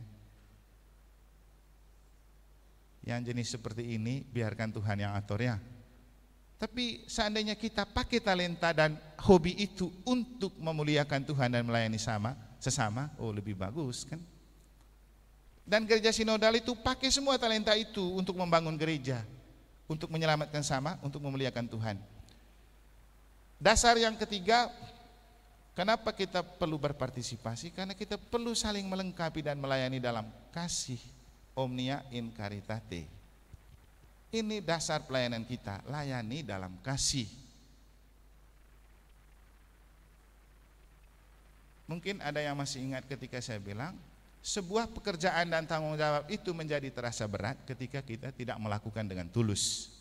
Yang jenis seperti ini biarkan Tuhan yang atur ya. Tapi seandainya kita pakai talenta dan hobi itu untuk memuliakan Tuhan dan melayani sama, sesama, oh lebih bagus kan? Dan gereja sinodal itu pakai semua talenta itu untuk membangun gereja, untuk menyelamatkan sama, untuk memuliakan Tuhan. Dasar yang ketiga, Kenapa kita perlu berpartisipasi? Karena kita perlu saling melengkapi dan melayani dalam kasih omnia in caritate. Ini dasar pelayanan kita, layani dalam kasih. Mungkin ada yang masih ingat ketika saya bilang, sebuah pekerjaan dan tanggung jawab itu menjadi terasa berat ketika kita tidak melakukan dengan tulus.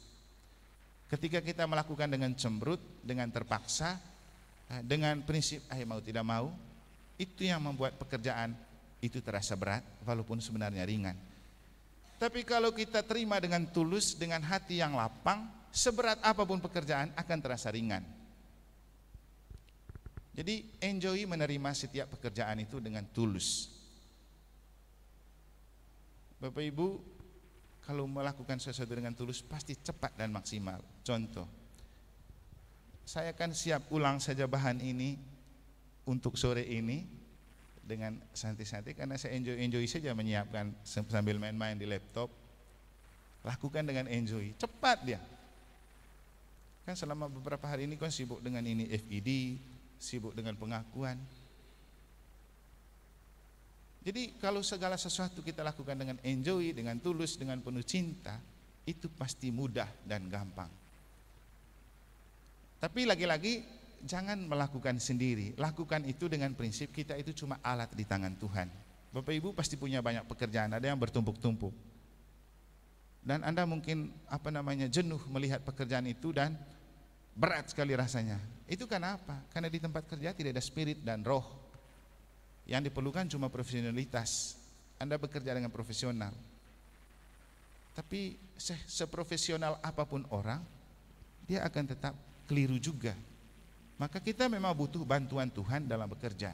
Ketika kita melakukan dengan cemberut, dengan terpaksa, Nah, dengan prinsip ayo mau tidak mau itu yang membuat pekerjaan itu terasa berat walaupun sebenarnya ringan tapi kalau kita terima dengan tulus dengan hati yang lapang seberat apapun pekerjaan akan terasa ringan jadi enjoy menerima setiap pekerjaan itu dengan tulus Bapak Ibu kalau melakukan sesuatu dengan tulus pasti cepat dan maksimal contoh saya akan siap ulang saja bahan ini untuk sore ini dengan santai-santai karena saya enjoy-enjoy saja menyiapkan sambil main-main di laptop. Lakukan dengan enjoy, cepat dia. Kan selama beberapa hari ini kan sibuk dengan ini FID, e sibuk dengan pengakuan. Jadi kalau segala sesuatu kita lakukan dengan enjoy, dengan tulus, dengan penuh cinta, itu pasti mudah dan gampang. Tapi lagi-lagi jangan melakukan sendiri. Lakukan itu dengan prinsip kita itu cuma alat di tangan Tuhan. Bapak Ibu pasti punya banyak pekerjaan, ada yang bertumpuk-tumpuk. Dan Anda mungkin apa namanya jenuh melihat pekerjaan itu dan berat sekali rasanya. Itu karena apa? Karena di tempat kerja tidak ada spirit dan roh. Yang diperlukan cuma profesionalitas. Anda bekerja dengan profesional. Tapi se seprofesional apapun orang, dia akan tetap keliru juga. Maka kita memang butuh bantuan Tuhan dalam bekerja.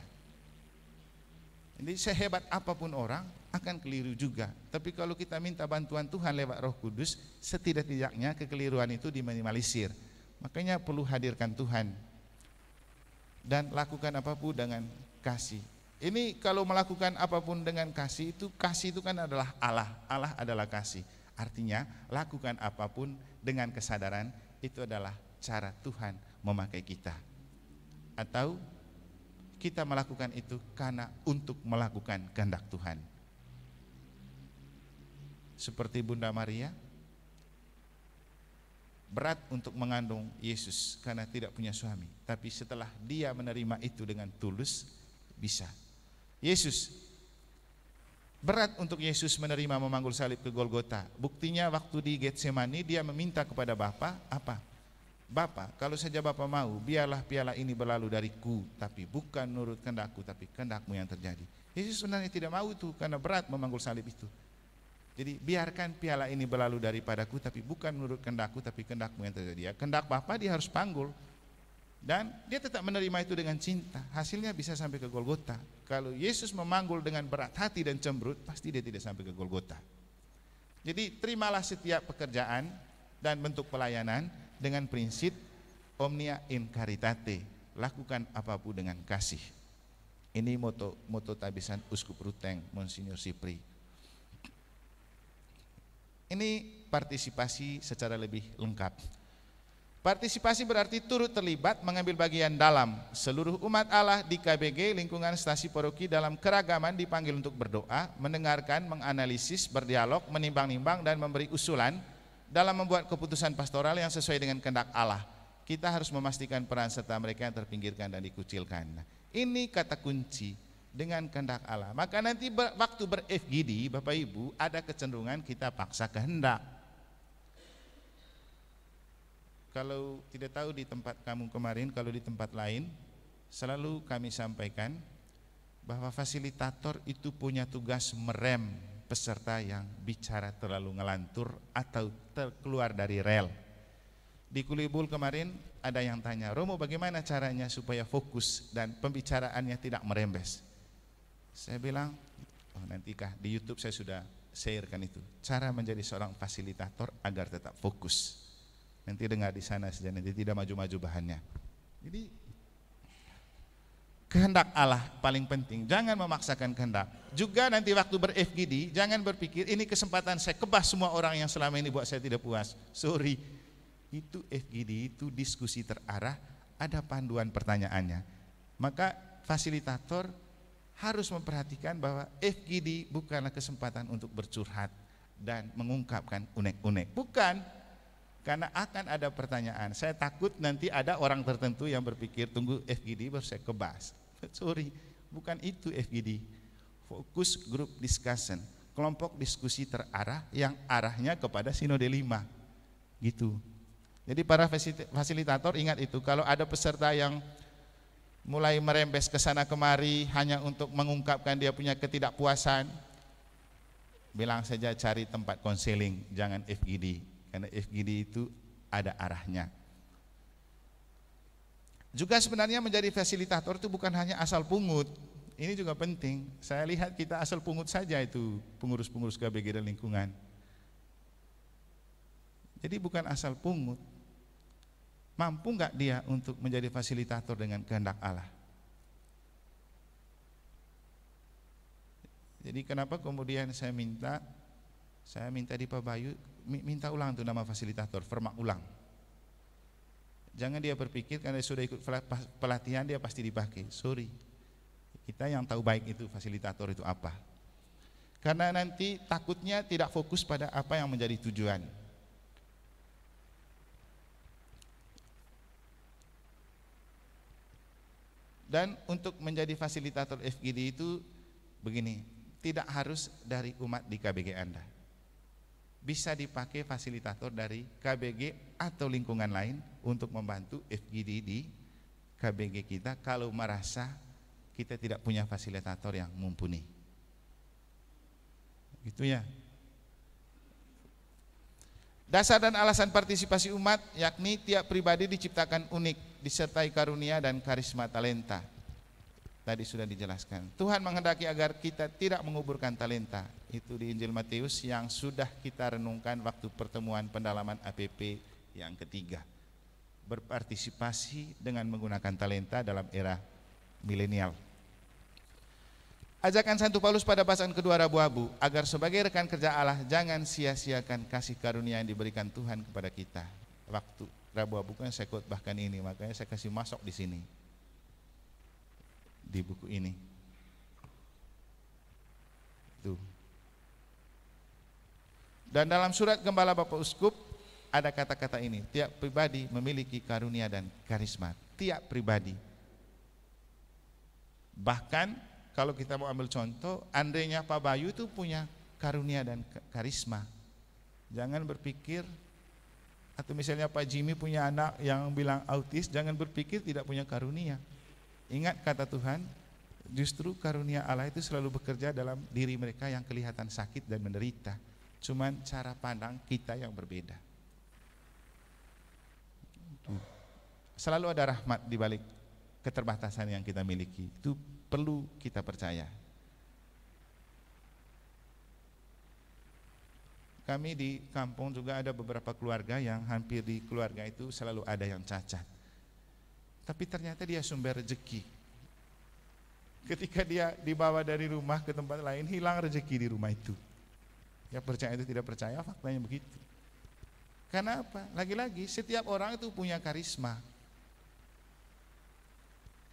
Jadi sehebat apapun orang akan keliru juga. Tapi kalau kita minta bantuan Tuhan lewat Roh Kudus, setidak-tidaknya kekeliruan itu diminimalisir. Makanya perlu hadirkan Tuhan dan lakukan apapun dengan kasih. Ini kalau melakukan apapun dengan kasih itu kasih itu kan adalah Allah. Allah adalah kasih. Artinya lakukan apapun dengan kesadaran itu adalah cara Tuhan memakai kita. Atau kita melakukan itu karena untuk melakukan kehendak Tuhan. Seperti Bunda Maria, berat untuk mengandung Yesus karena tidak punya suami. Tapi setelah dia menerima itu dengan tulus, bisa. Yesus, berat untuk Yesus menerima memanggul salib ke Golgota. Buktinya waktu di Getsemani dia meminta kepada Bapa apa? Bapak, kalau saja Bapak mau, biarlah piala ini berlalu dariku, tapi bukan nurut kendakku, tapi kendakmu yang terjadi. Yesus sebenarnya tidak mau itu, karena berat memanggul salib itu. Jadi biarkan piala ini berlalu daripadaku, tapi bukan nurut kendakku, tapi kendakmu yang terjadi. Ya, kendak Bapak dia harus panggul. Dan dia tetap menerima itu dengan cinta. Hasilnya bisa sampai ke Golgota. Kalau Yesus memanggul dengan berat hati dan cemberut, pasti dia tidak sampai ke Golgota. Jadi terimalah setiap pekerjaan dan bentuk pelayanan, dengan prinsip omnia in caritate, lakukan apapun dengan kasih. Ini moto moto tabisan Uskup Ruteng Monsinyur Sipri. Ini partisipasi secara lebih lengkap. Partisipasi berarti turut terlibat mengambil bagian dalam seluruh umat Allah di KBG lingkungan stasi poroki dalam keragaman dipanggil untuk berdoa, mendengarkan, menganalisis, berdialog, menimbang-nimbang dan memberi usulan dalam membuat keputusan pastoral yang sesuai dengan kehendak Allah, kita harus memastikan peran serta mereka yang terpinggirkan dan dikucilkan. Nah, ini kata kunci dengan kehendak Allah. Maka nanti ber, waktu ber-FGD, Bapak Ibu, ada kecenderungan kita paksa kehendak. Kalau tidak tahu di tempat kamu kemarin, kalau di tempat lain, selalu kami sampaikan bahwa fasilitator itu punya tugas merem peserta yang bicara terlalu ngelantur atau terkeluar dari rel. Di Kulibul kemarin ada yang tanya, Romo bagaimana caranya supaya fokus dan pembicaraannya tidak merembes? Saya bilang, oh nantikah di Youtube saya sudah sharekan itu. Cara menjadi seorang fasilitator agar tetap fokus. Nanti dengar di sana saja, nanti tidak maju-maju bahannya. Jadi kehendak Allah paling penting. Jangan memaksakan kehendak. Juga nanti waktu ber jangan berpikir ini kesempatan saya kebas semua orang yang selama ini buat saya tidak puas. Sorry, itu FGD itu diskusi terarah, ada panduan pertanyaannya. Maka fasilitator harus memperhatikan bahwa FGD bukanlah kesempatan untuk bercurhat dan mengungkapkan unek-unek. Bukan, karena akan ada pertanyaan. Saya takut nanti ada orang tertentu yang berpikir tunggu FGD baru saya kebas. Sorry, bukan itu FGD. Fokus group discussion, kelompok diskusi terarah yang arahnya kepada sinode 5. Gitu. Jadi para fasilitator ingat itu, kalau ada peserta yang mulai merembes ke sana kemari hanya untuk mengungkapkan dia punya ketidakpuasan, bilang saja cari tempat konseling, jangan FGD. Karena FGD itu ada arahnya. Juga sebenarnya menjadi fasilitator itu bukan hanya asal pungut, ini juga penting. Saya lihat kita asal pungut saja itu pengurus-pengurus KBG dan lingkungan. Jadi bukan asal pungut. Mampu nggak dia untuk menjadi fasilitator dengan kehendak Allah? Jadi kenapa kemudian saya minta saya minta di Pak Bayu minta ulang tuh nama fasilitator, format ulang. Jangan dia berpikir karena sudah ikut pelatihan dia pasti dipakai. Sorry. Kita yang tahu baik itu fasilitator itu apa. Karena nanti takutnya tidak fokus pada apa yang menjadi tujuan. Dan untuk menjadi fasilitator FGD itu begini, tidak harus dari umat di KBG Anda bisa dipakai fasilitator dari KBG atau lingkungan lain untuk membantu FGD di KBG kita kalau merasa kita tidak punya fasilitator yang mumpuni. Gitu ya. Dasar dan alasan partisipasi umat yakni tiap pribadi diciptakan unik disertai karunia dan karisma talenta tadi sudah dijelaskan. Tuhan menghendaki agar kita tidak menguburkan talenta. Itu di Injil Matius yang sudah kita renungkan waktu pertemuan pendalaman APP yang ketiga. Berpartisipasi dengan menggunakan talenta dalam era milenial. Ajakan Santo Paulus pada pasangan kedua rabu-abu agar sebagai rekan kerja Allah jangan sia-siakan kasih karunia yang diberikan Tuhan kepada kita. Waktu rabu-abu kan saya bahkan ini, makanya saya kasih masuk di sini di buku ini. Tuh. Dan dalam surat gembala Bapak Uskup ada kata-kata ini, tiap pribadi memiliki karunia dan karisma, tiap pribadi. Bahkan kalau kita mau ambil contoh, andainya Pak Bayu itu punya karunia dan karisma. Jangan berpikir atau misalnya Pak Jimmy punya anak yang bilang autis, jangan berpikir tidak punya karunia. Ingat kata Tuhan, justru karunia Allah itu selalu bekerja dalam diri mereka yang kelihatan sakit dan menderita. Cuman cara pandang kita yang berbeda. Selalu ada rahmat di balik keterbatasan yang kita miliki. Itu perlu kita percaya. Kami di kampung juga ada beberapa keluarga yang hampir di keluarga itu selalu ada yang cacat tapi ternyata dia sumber rezeki. Ketika dia dibawa dari rumah ke tempat lain, hilang rezeki di rumah itu. Ya percaya itu tidak percaya, faktanya begitu. Karena apa? Lagi-lagi setiap orang itu punya karisma.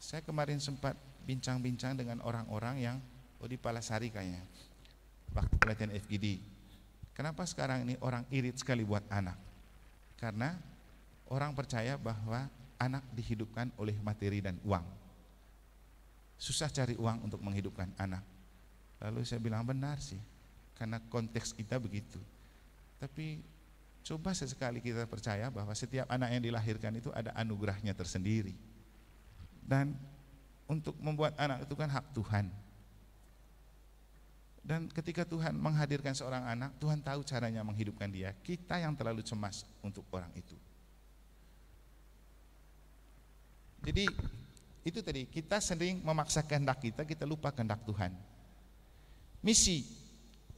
Saya kemarin sempat bincang-bincang dengan orang-orang yang oh di Palasari kayaknya waktu pelatihan FGD. Kenapa sekarang ini orang irit sekali buat anak? Karena orang percaya bahwa anak dihidupkan oleh materi dan uang. Susah cari uang untuk menghidupkan anak. Lalu saya bilang benar sih, karena konteks kita begitu. Tapi coba sesekali kita percaya bahwa setiap anak yang dilahirkan itu ada anugerahnya tersendiri. Dan untuk membuat anak itu kan hak Tuhan. Dan ketika Tuhan menghadirkan seorang anak, Tuhan tahu caranya menghidupkan dia. Kita yang terlalu cemas untuk orang itu. Jadi itu tadi, kita sering memaksa kehendak kita, kita lupa kehendak Tuhan. Misi,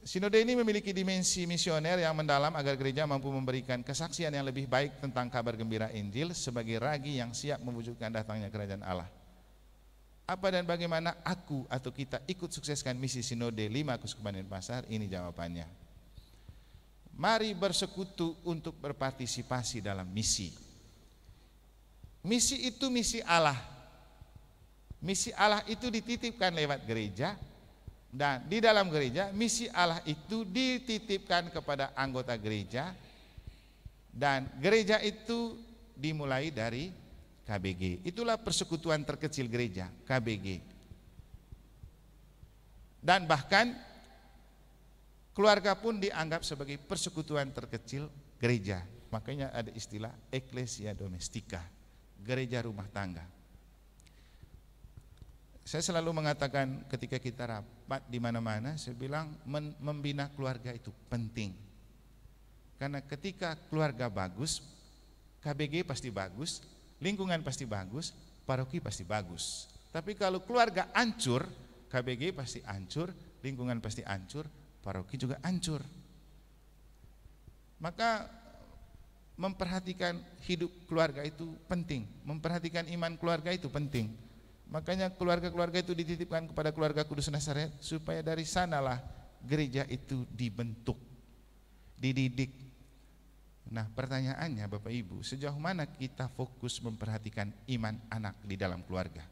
sinode ini memiliki dimensi misioner yang mendalam agar gereja mampu memberikan kesaksian yang lebih baik tentang kabar gembira Injil sebagai ragi yang siap mewujudkan datangnya kerajaan Allah. Apa dan bagaimana aku atau kita ikut sukseskan misi sinode 5 Kuskupan Pasar? Ini jawabannya. Mari bersekutu untuk berpartisipasi dalam misi. Misi itu misi Allah. Misi Allah itu dititipkan lewat gereja dan di dalam gereja misi Allah itu dititipkan kepada anggota gereja dan gereja itu dimulai dari KBG. Itulah persekutuan terkecil gereja, KBG. Dan bahkan keluarga pun dianggap sebagai persekutuan terkecil gereja. Makanya ada istilah eklesia Domestica gereja rumah tangga. Saya selalu mengatakan ketika kita rapat di mana-mana, saya bilang membina keluarga itu penting. Karena ketika keluarga bagus, KBG pasti bagus, lingkungan pasti bagus, paroki pasti bagus. Tapi kalau keluarga hancur, KBG pasti hancur, lingkungan pasti hancur, paroki juga hancur. Maka memperhatikan hidup keluarga itu penting, memperhatikan iman keluarga itu penting. Makanya keluarga-keluarga itu dititipkan kepada keluarga Kudus Nasaret supaya dari sanalah gereja itu dibentuk, dididik. Nah, pertanyaannya Bapak Ibu, sejauh mana kita fokus memperhatikan iman anak di dalam keluarga?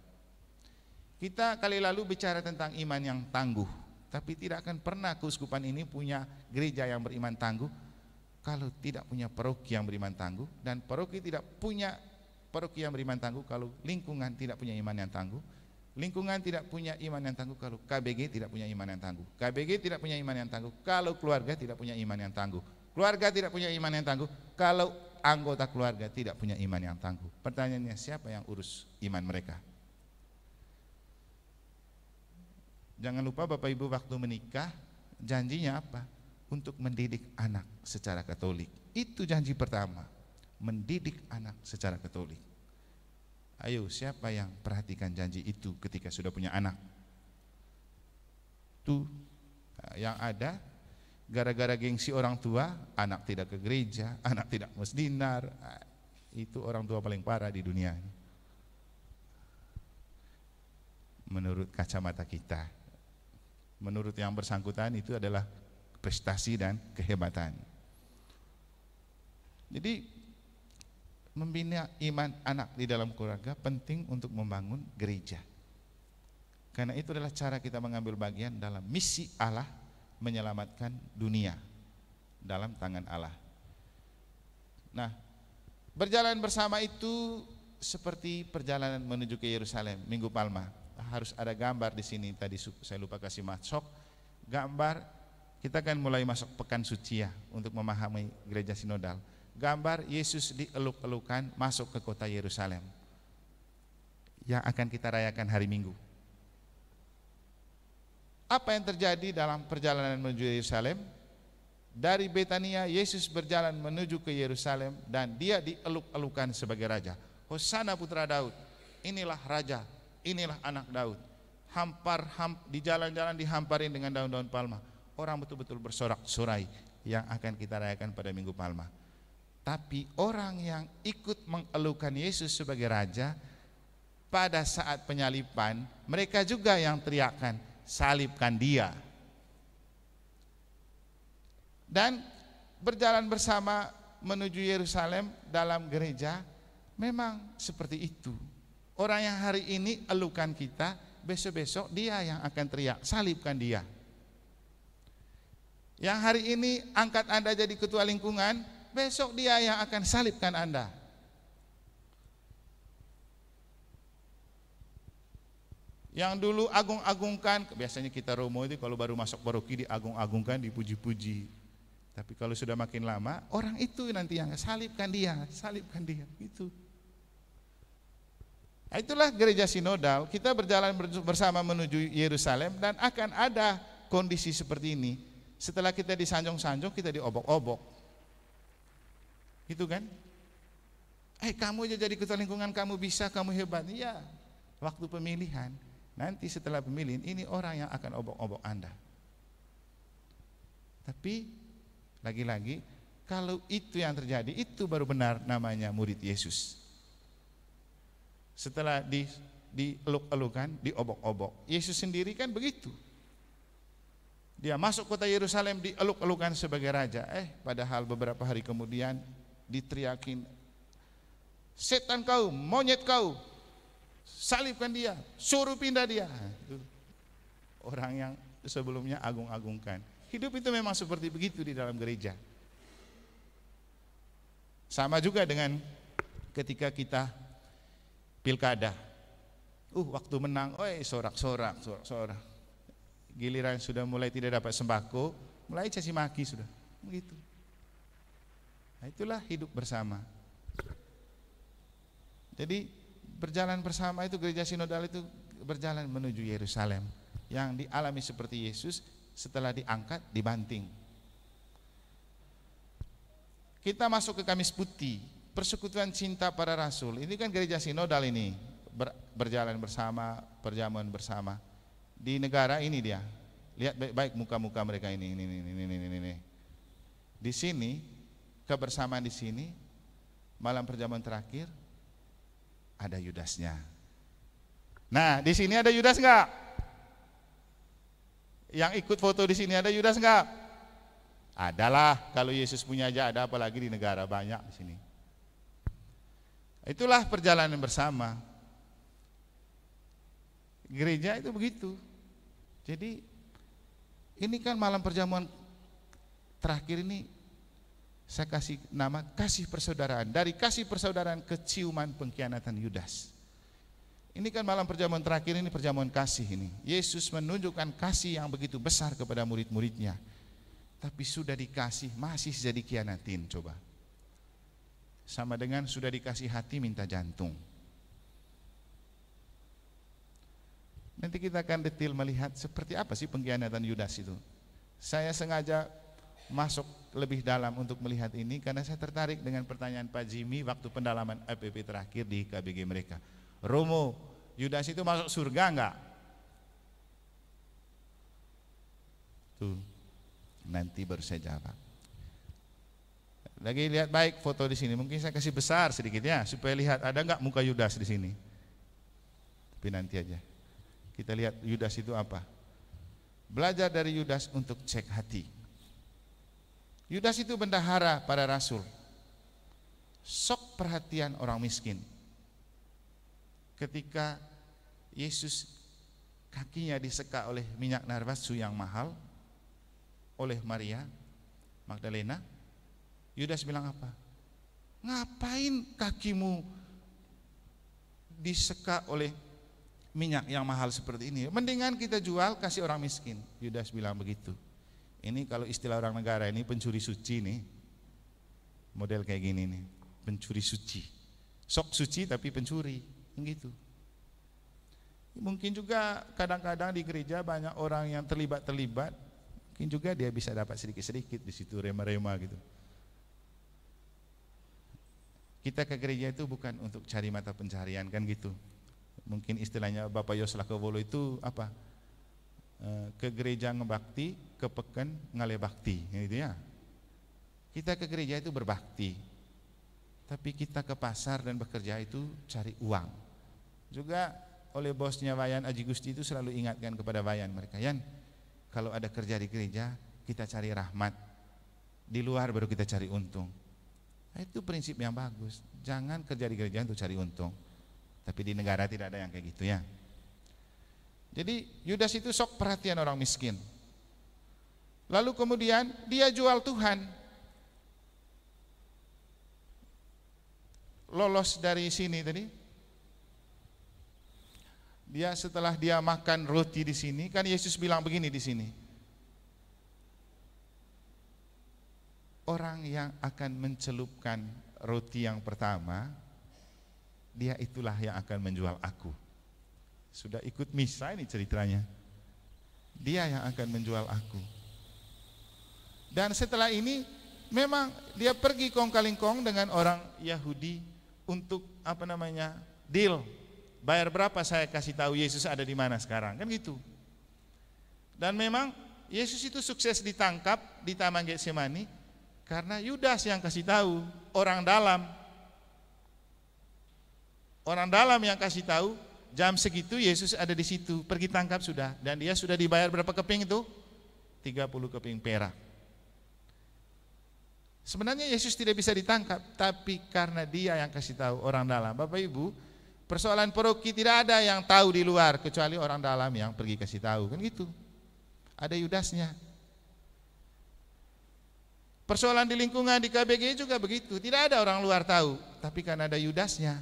Kita kali lalu bicara tentang iman yang tangguh, tapi tidak akan pernah keuskupan ini punya gereja yang beriman tangguh kalau tidak punya paroki yang beriman tangguh dan paroki tidak punya paroki yang beriman tangguh kalau lingkungan tidak punya iman yang tangguh lingkungan tidak punya iman yang tangguh kalau KBG tidak punya iman yang tangguh KBG tidak punya iman yang tangguh kalau keluarga tidak punya iman yang tangguh keluarga tidak punya iman yang tangguh kalau anggota keluarga tidak punya iman yang tangguh pertanyaannya siapa yang urus iman mereka jangan lupa Bapak Ibu waktu menikah janjinya apa untuk mendidik anak secara Katolik. Itu janji pertama, mendidik anak secara Katolik. Ayo, siapa yang perhatikan janji itu ketika sudah punya anak? Tuh, yang ada gara-gara gengsi orang tua, anak tidak ke gereja, [laughs] anak tidak musdinar. Ah, itu orang tua paling parah di dunia. Menurut kacamata kita, menurut yang bersangkutan itu adalah prestasi dan kehebatan. Jadi membina iman anak di dalam keluarga penting untuk membangun gereja. Karena itu adalah cara kita mengambil bagian dalam misi Allah menyelamatkan dunia dalam tangan Allah. Nah, berjalan bersama itu seperti perjalanan menuju ke Yerusalem, Minggu Palma. Harus ada gambar di sini tadi saya lupa kasih masuk. Gambar kita akan mulai masuk pekan suci ya untuk memahami gereja sinodal. Gambar Yesus dieluk-elukan masuk ke kota Yerusalem. Yang akan kita rayakan hari Minggu. Apa yang terjadi dalam perjalanan menuju Yerusalem? Dari Betania Yesus berjalan menuju ke Yerusalem dan dia dieluk-elukan sebagai raja. Hosana putra Daud. Inilah raja, inilah anak Daud. Hampar ham, di jalan-jalan dihamparin dengan daun-daun palma orang betul-betul bersorak-sorai yang akan kita rayakan pada Minggu Palma. Tapi orang yang ikut mengeluhkan Yesus sebagai raja pada saat penyalipan, mereka juga yang teriakan, "Salibkan dia." Dan berjalan bersama menuju Yerusalem dalam gereja memang seperti itu. Orang yang hari ini elukan kita, besok-besok dia yang akan teriak, "Salibkan dia." yang hari ini angkat Anda jadi ketua lingkungan, besok dia yang akan salibkan Anda. Yang dulu agung-agungkan, biasanya kita romo itu kalau baru masuk paroki diagung-agungkan, dipuji-puji. Tapi kalau sudah makin lama, orang itu nanti yang salibkan dia, salibkan dia, gitu. Nah, itulah gereja sinodal, kita berjalan bersama menuju Yerusalem dan akan ada kondisi seperti ini setelah kita disanjung-sanjung, kita diobok-obok. Gitu kan? Eh kamu aja jadi ketua lingkungan, kamu bisa, kamu hebat. ya. waktu pemilihan. Nanti setelah pemilihan, ini orang yang akan obok-obok Anda. Tapi, lagi-lagi, kalau itu yang terjadi, itu baru benar namanya murid Yesus. Setelah di dieluk-elukan, diobok-obok. Yesus sendiri kan begitu. Dia masuk kota Yerusalem dieluk-elukan sebagai raja. Eh, padahal beberapa hari kemudian diteriakin, setan kau, monyet kau, salibkan dia, suruh pindah dia. Nah, orang yang sebelumnya agung-agungkan. Hidup itu memang seperti begitu di dalam gereja. Sama juga dengan ketika kita pilkada. Uh, waktu menang, oh, sorak-sorak, sorak-sorak giliran sudah mulai tidak dapat sembako, mulai caci maki sudah. Begitu. Nah, itulah hidup bersama. Jadi berjalan bersama itu gereja sinodal itu berjalan menuju Yerusalem yang dialami seperti Yesus setelah diangkat dibanting. Kita masuk ke Kamis Putih, persekutuan cinta para rasul. Ini kan gereja sinodal ini, berjalan bersama, perjamuan bersama di negara ini dia. Lihat baik-baik muka-muka mereka ini, ini, ini, ini, ini, ini, Di sini, kebersamaan di sini, malam perjamuan terakhir, ada Yudasnya. Nah, di sini ada Yudas enggak? Yang ikut foto di sini ada Yudas enggak? Adalah, kalau Yesus punya aja ada apalagi di negara banyak di sini. Itulah perjalanan bersama. Gereja itu begitu. Jadi ini kan malam perjamuan terakhir ini saya kasih nama kasih persaudaraan. Dari kasih persaudaraan keciuman pengkhianatan Yudas. Ini kan malam perjamuan terakhir ini perjamuan kasih ini. Yesus menunjukkan kasih yang begitu besar kepada murid-muridnya. Tapi sudah dikasih masih jadi kianatin coba. Sama dengan sudah dikasih hati minta jantung. Nanti kita akan detail melihat seperti apa sih pengkhianatan Yudas itu. Saya sengaja masuk lebih dalam untuk melihat ini karena saya tertarik dengan pertanyaan Pak Jimmy waktu pendalaman APP terakhir di KBG mereka. Romo, Yudas itu masuk surga enggak? Tuh, nanti baru saya jawab. Lagi lihat baik foto di sini. Mungkin saya kasih besar sedikitnya supaya lihat ada enggak muka Yudas di sini. Tapi nanti aja. Kita lihat Yudas itu apa? Belajar dari Yudas untuk cek hati. Yudas itu bendahara para rasul. Sok perhatian orang miskin. Ketika Yesus kakinya diseka oleh minyak narbasu yang mahal oleh Maria Magdalena, Yudas bilang apa? Ngapain kakimu diseka oleh minyak yang mahal seperti ini. Mendingan kita jual kasih orang miskin. Yudas bilang begitu. Ini kalau istilah orang negara ini pencuri suci nih. Model kayak gini nih, pencuri suci. Sok suci tapi pencuri, gitu. Mungkin juga kadang-kadang di gereja banyak orang yang terlibat-terlibat, mungkin juga dia bisa dapat sedikit-sedikit di situ rema-rema gitu. Kita ke gereja itu bukan untuk cari mata pencarian kan gitu mungkin istilahnya Bapak Yos Lakewolo itu apa? Eh, ke gereja ngebakti, ke peken ngale bakti, gitu ya. Kita ke gereja itu berbakti, tapi kita ke pasar dan bekerja itu cari uang. Juga oleh bosnya Wayan Aji Gusti itu selalu ingatkan kepada Wayan mereka, Yan, kalau ada kerja di gereja kita cari rahmat, di luar baru kita cari untung. Nah, itu prinsip yang bagus. Jangan kerja di gereja untuk cari untung tapi di negara tidak ada yang kayak gitu ya. Jadi Yudas itu sok perhatian orang miskin. Lalu kemudian dia jual Tuhan. Lolos dari sini tadi. Dia setelah dia makan roti di sini, kan Yesus bilang begini di sini. Orang yang akan mencelupkan roti yang pertama dia itulah yang akan menjual aku. Sudah ikut misa ini ceritanya. Dia yang akan menjual aku. Dan setelah ini memang dia pergi kong kong dengan orang Yahudi untuk apa namanya? deal. Bayar berapa saya kasih tahu Yesus ada di mana sekarang. Kan gitu. Dan memang Yesus itu sukses ditangkap di Taman Getsemani karena Yudas yang kasih tahu orang dalam Orang dalam yang kasih tahu, jam segitu Yesus ada di situ, pergi tangkap sudah. Dan dia sudah dibayar berapa keping itu? 30 keping perak. Sebenarnya Yesus tidak bisa ditangkap, tapi karena dia yang kasih tahu orang dalam. Bapak Ibu, persoalan peroki tidak ada yang tahu di luar, kecuali orang dalam yang pergi kasih tahu. Kan gitu. Ada Yudasnya, Persoalan di lingkungan di KBG juga begitu, tidak ada orang luar tahu, tapi karena ada Yudasnya,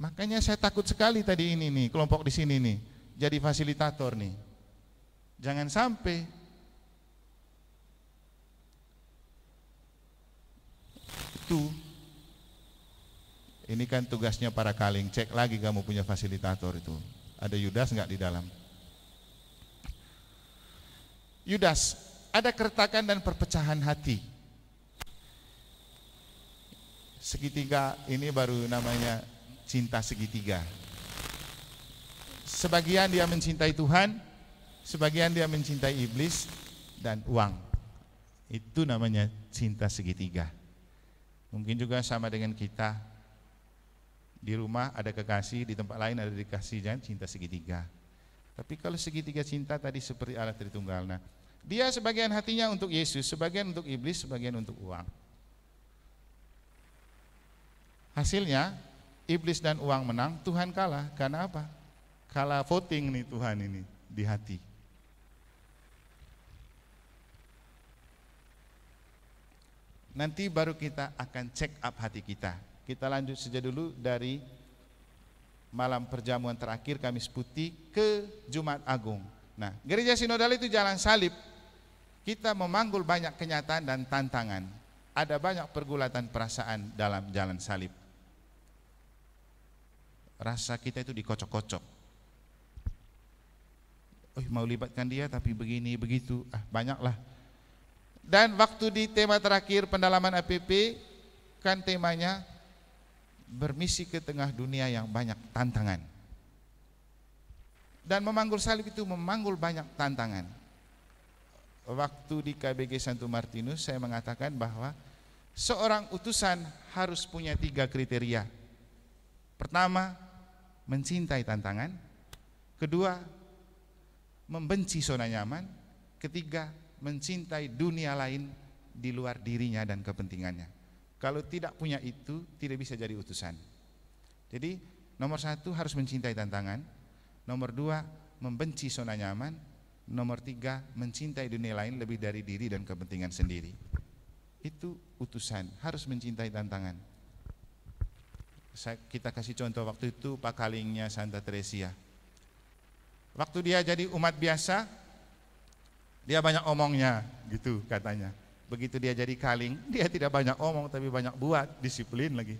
Makanya saya takut sekali tadi ini nih, kelompok di sini nih, jadi fasilitator nih. Jangan sampai itu ini kan tugasnya para kaling, cek lagi kamu punya fasilitator itu. Ada Yudas enggak di dalam? Yudas, ada keretakan dan perpecahan hati. Segitiga ini baru namanya cinta segitiga. Sebagian dia mencintai Tuhan, sebagian dia mencintai iblis dan uang. Itu namanya cinta segitiga. Mungkin juga sama dengan kita. Di rumah ada kekasih, di tempat lain ada dikasih, jangan cinta segitiga. Tapi kalau segitiga cinta tadi seperti alat Tritunggal. Nah, dia sebagian hatinya untuk Yesus, sebagian untuk iblis, sebagian untuk uang. Hasilnya iblis dan uang menang, Tuhan kalah. Karena apa? Kalah voting nih Tuhan ini di hati. Nanti baru kita akan check up hati kita. Kita lanjut saja dulu dari malam perjamuan terakhir Kamis Putih ke Jumat Agung. Nah, gereja sinodal itu jalan salib. Kita memanggul banyak kenyataan dan tantangan. Ada banyak pergulatan perasaan dalam jalan salib rasa kita itu dikocok-kocok. Oh, mau libatkan dia tapi begini begitu, ah banyaklah. Dan waktu di tema terakhir pendalaman APP kan temanya bermisi ke tengah dunia yang banyak tantangan. Dan memanggul salib itu memanggul banyak tantangan. Waktu di KBG Santo Martinus saya mengatakan bahwa seorang utusan harus punya tiga kriteria. Pertama, mencintai tantangan, kedua membenci zona nyaman, ketiga mencintai dunia lain di luar dirinya dan kepentingannya. Kalau tidak punya itu, tidak bisa jadi utusan. Jadi nomor satu harus mencintai tantangan, nomor dua membenci zona nyaman, nomor tiga mencintai dunia lain lebih dari diri dan kepentingan sendiri. Itu utusan, harus mencintai tantangan saya, kita kasih contoh waktu itu Pak Kalingnya Santa Teresia. Waktu dia jadi umat biasa, dia banyak omongnya, gitu katanya. Begitu dia jadi kaling, dia tidak banyak omong tapi banyak buat, disiplin lagi.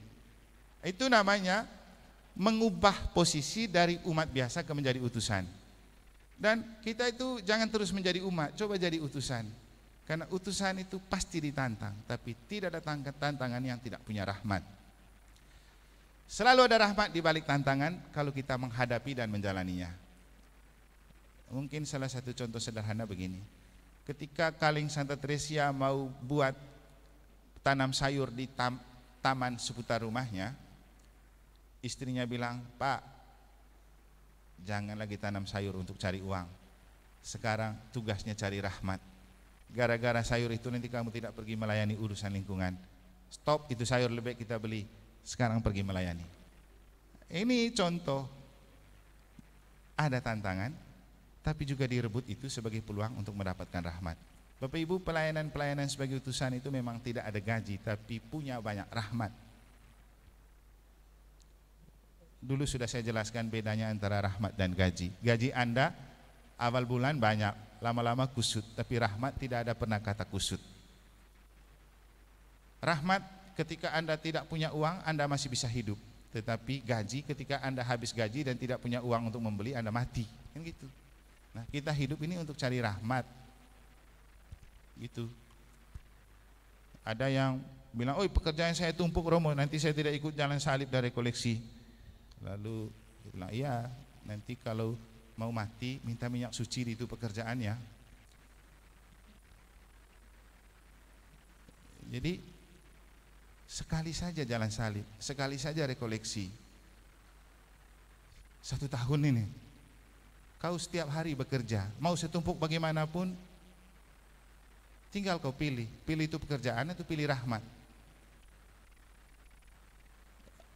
Itu namanya mengubah posisi dari umat biasa ke menjadi utusan. Dan kita itu jangan terus menjadi umat, coba jadi utusan. Karena utusan itu pasti ditantang, tapi tidak ada tantangan yang tidak punya rahmat. Selalu ada rahmat di balik tantangan kalau kita menghadapi dan menjalaninya. Mungkin salah satu contoh sederhana begini. Ketika Kaling Santa Teresa mau buat tanam sayur di tam, taman seputar rumahnya, istrinya bilang, "Pak, jangan lagi tanam sayur untuk cari uang. Sekarang tugasnya cari rahmat. Gara-gara sayur itu nanti kamu tidak pergi melayani urusan lingkungan. Stop itu sayur lebih kita beli." sekarang pergi melayani. Ini contoh ada tantangan, tapi juga direbut itu sebagai peluang untuk mendapatkan rahmat. Bapak Ibu pelayanan-pelayanan sebagai utusan itu memang tidak ada gaji, tapi punya banyak rahmat. Dulu sudah saya jelaskan bedanya antara rahmat dan gaji. Gaji Anda awal bulan banyak, lama-lama kusut, tapi rahmat tidak ada pernah kata kusut. Rahmat ketika Anda tidak punya uang, Anda masih bisa hidup. Tetapi gaji ketika Anda habis gaji dan tidak punya uang untuk membeli, Anda mati. Kan gitu. Nah, kita hidup ini untuk cari rahmat. Gitu. Ada yang bilang, oh pekerjaan saya tumpuk Romo, nanti saya tidak ikut jalan salib dari koleksi." Lalu bilang, "Iya, nanti kalau mau mati minta minyak suci itu pekerjaannya." Jadi Sekali saja jalan salib, sekali saja rekoleksi. Satu tahun ini. Kau setiap hari bekerja, mau setumpuk bagaimanapun, tinggal kau pilih. Pilih itu pekerjaan atau pilih rahmat.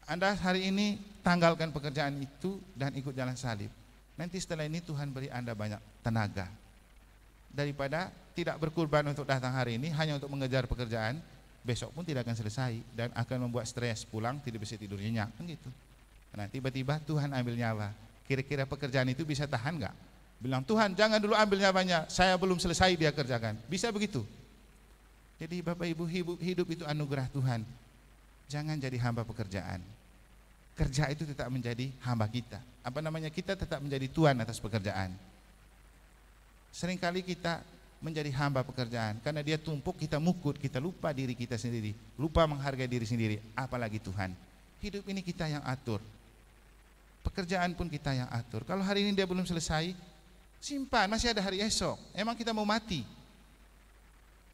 Anda hari ini tanggalkan pekerjaan itu dan ikut jalan salib. Nanti setelah ini Tuhan beri Anda banyak tenaga. Daripada tidak berkurban untuk datang hari ini hanya untuk mengejar pekerjaan, besok pun tidak akan selesai dan akan membuat stres pulang tidak bisa tidur nyenyak kan gitu nah tiba-tiba Tuhan ambil nyawa kira-kira pekerjaan itu bisa tahan nggak bilang Tuhan jangan dulu ambil nyawanya saya belum selesai dia kerjakan bisa begitu jadi Bapak Ibu hidup, hidup itu anugerah Tuhan jangan jadi hamba pekerjaan kerja itu tetap menjadi hamba kita apa namanya kita tetap menjadi Tuhan atas pekerjaan seringkali kita menjadi hamba pekerjaan karena dia tumpuk kita mukut kita lupa diri kita sendiri lupa menghargai diri sendiri apalagi Tuhan hidup ini kita yang atur pekerjaan pun kita yang atur kalau hari ini dia belum selesai simpan masih ada hari esok emang kita mau mati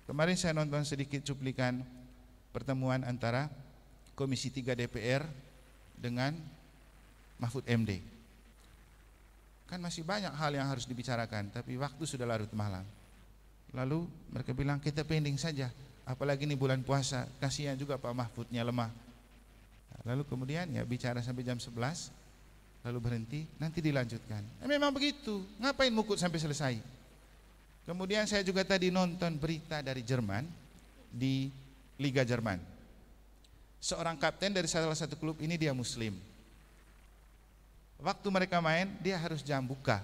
kemarin saya nonton sedikit cuplikan pertemuan antara Komisi 3 DPR dengan Mahfud MD kan masih banyak hal yang harus dibicarakan tapi waktu sudah larut malam Lalu mereka bilang kita pending saja, apalagi ini bulan puasa, kasihan juga Pak Mahfudnya lemah. Lalu kemudian ya bicara sampai jam 11, lalu berhenti, nanti dilanjutkan. ya, memang begitu, ngapain mukut sampai selesai? Kemudian saya juga tadi nonton berita dari Jerman di Liga Jerman. Seorang kapten dari salah satu klub ini dia muslim. Waktu mereka main, dia harus jam buka.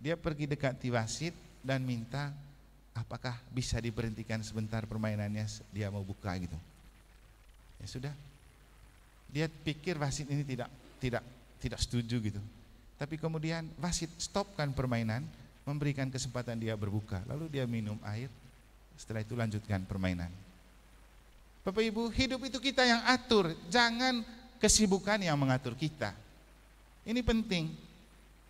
Dia pergi dekat wasit, dan minta apakah bisa diberhentikan sebentar permainannya dia mau buka gitu ya sudah dia pikir wasit ini tidak tidak tidak setuju gitu tapi kemudian wasit stopkan permainan memberikan kesempatan dia berbuka lalu dia minum air setelah itu lanjutkan permainan Bapak Ibu hidup itu kita yang atur jangan kesibukan yang mengatur kita ini penting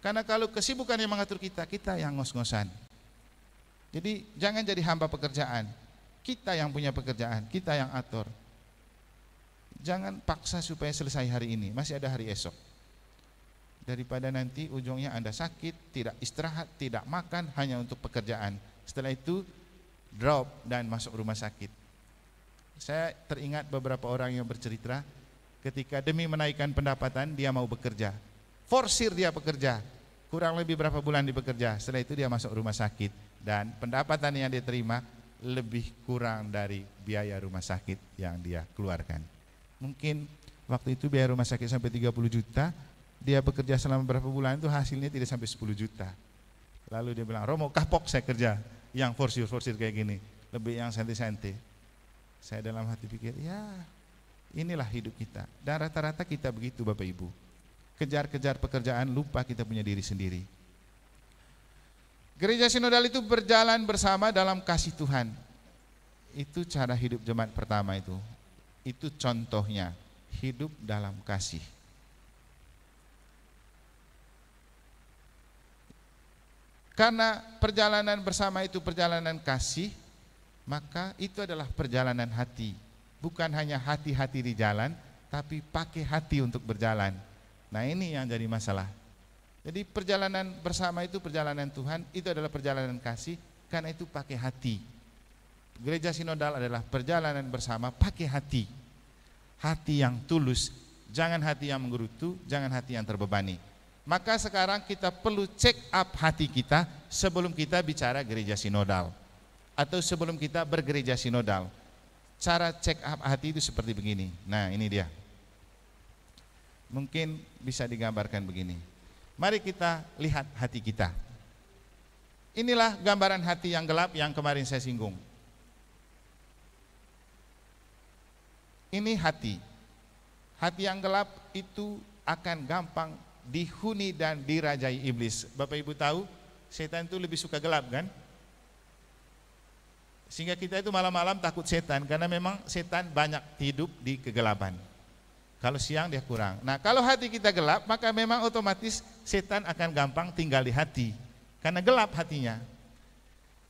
karena kalau kesibukan yang mengatur kita kita yang ngos-ngosan jadi jangan jadi hamba pekerjaan. Kita yang punya pekerjaan, kita yang atur. Jangan paksa supaya selesai hari ini, masih ada hari esok. Daripada nanti ujungnya Anda sakit, tidak istirahat, tidak makan hanya untuk pekerjaan. Setelah itu drop dan masuk rumah sakit. Saya teringat beberapa orang yang bercerita ketika demi menaikkan pendapatan dia mau bekerja. Forsir dia bekerja. Kurang lebih berapa bulan di bekerja, setelah itu dia masuk rumah sakit dan pendapatan yang diterima lebih kurang dari biaya rumah sakit yang dia keluarkan. Mungkin waktu itu biaya rumah sakit sampai 30 juta, dia bekerja selama beberapa bulan itu hasilnya tidak sampai 10 juta. Lalu dia bilang, Romo kapok saya kerja yang forsir-forsir kayak gini, lebih yang santai-santai. Saya dalam hati pikir, ya inilah hidup kita. Dan rata-rata kita begitu Bapak Ibu. Kejar-kejar pekerjaan lupa kita punya diri sendiri Gereja sinodal itu berjalan bersama dalam kasih Tuhan. Itu cara hidup jemaat pertama itu. Itu contohnya, hidup dalam kasih. Karena perjalanan bersama itu perjalanan kasih, maka itu adalah perjalanan hati. Bukan hanya hati-hati di jalan, tapi pakai hati untuk berjalan. Nah, ini yang jadi masalah. Jadi perjalanan bersama itu perjalanan Tuhan, itu adalah perjalanan kasih, karena itu pakai hati. Gereja sinodal adalah perjalanan bersama pakai hati. Hati yang tulus, jangan hati yang menggerutu, jangan hati yang terbebani. Maka sekarang kita perlu check up hati kita sebelum kita bicara gereja sinodal atau sebelum kita bergereja sinodal. Cara check up hati itu seperti begini. Nah, ini dia. Mungkin bisa digambarkan begini. Mari kita lihat hati kita. Inilah gambaran hati yang gelap yang kemarin saya singgung. Ini hati. Hati yang gelap itu akan gampang dihuni dan dirajai iblis. Bapak Ibu tahu, setan itu lebih suka gelap kan? Sehingga kita itu malam-malam takut setan karena memang setan banyak hidup di kegelapan. Kalau siang dia kurang. Nah, kalau hati kita gelap, maka memang otomatis setan akan gampang tinggal di hati. Karena gelap hatinya.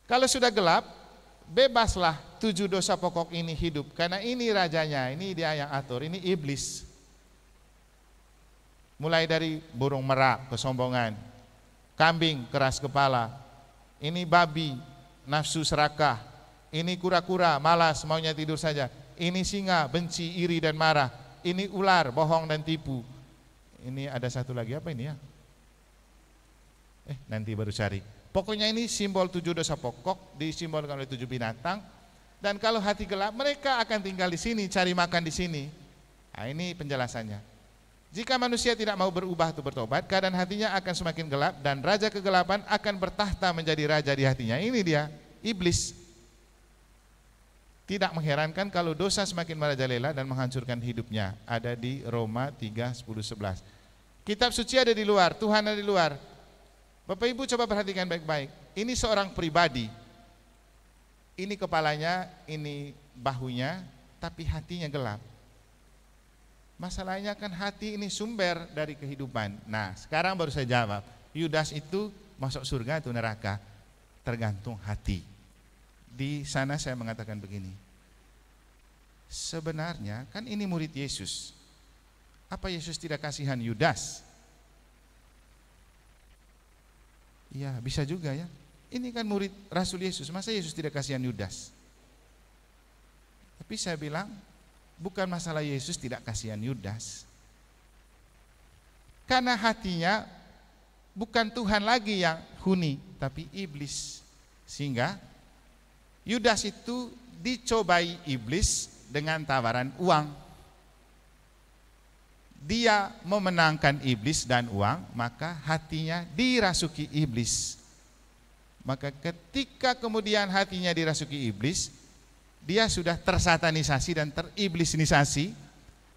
Kalau sudah gelap, bebaslah tujuh dosa pokok ini hidup. Karena ini rajanya, ini dia yang atur, ini iblis. Mulai dari burung merak, kesombongan. Kambing, keras kepala. Ini babi, nafsu serakah. Ini kura-kura, malas, maunya tidur saja. Ini singa, benci, iri, dan marah ini ular, bohong dan tipu. Ini ada satu lagi apa ini ya? Eh, nanti baru cari. Pokoknya ini simbol tujuh dosa pokok disimbolkan oleh tujuh binatang. Dan kalau hati gelap, mereka akan tinggal di sini, cari makan di sini. Nah, ini penjelasannya. Jika manusia tidak mau berubah atau bertobat, keadaan hatinya akan semakin gelap dan raja kegelapan akan bertahta menjadi raja di hatinya. Ini dia, iblis tidak mengherankan kalau dosa semakin merajalela dan menghancurkan hidupnya. Ada di Roma 3, 10, 11. Kitab suci ada di luar, Tuhan ada di luar. Bapak Ibu coba perhatikan baik-baik. Ini seorang pribadi. Ini kepalanya, ini bahunya, tapi hatinya gelap. Masalahnya kan hati ini sumber dari kehidupan. Nah, sekarang baru saya jawab. Yudas itu masuk surga atau neraka tergantung hati di sana saya mengatakan begini. Sebenarnya kan ini murid Yesus. Apa Yesus tidak kasihan Yudas? Ya, bisa juga ya. Ini kan murid Rasul Yesus, masa Yesus tidak kasihan Yudas? Tapi saya bilang, bukan masalah Yesus tidak kasihan Yudas. Karena hatinya bukan Tuhan lagi yang huni, tapi iblis. Sehingga Yudas itu dicobai iblis dengan tawaran uang. Dia memenangkan iblis dan uang, maka hatinya dirasuki iblis. Maka ketika kemudian hatinya dirasuki iblis, dia sudah tersatanisasi dan teriblisinisasi.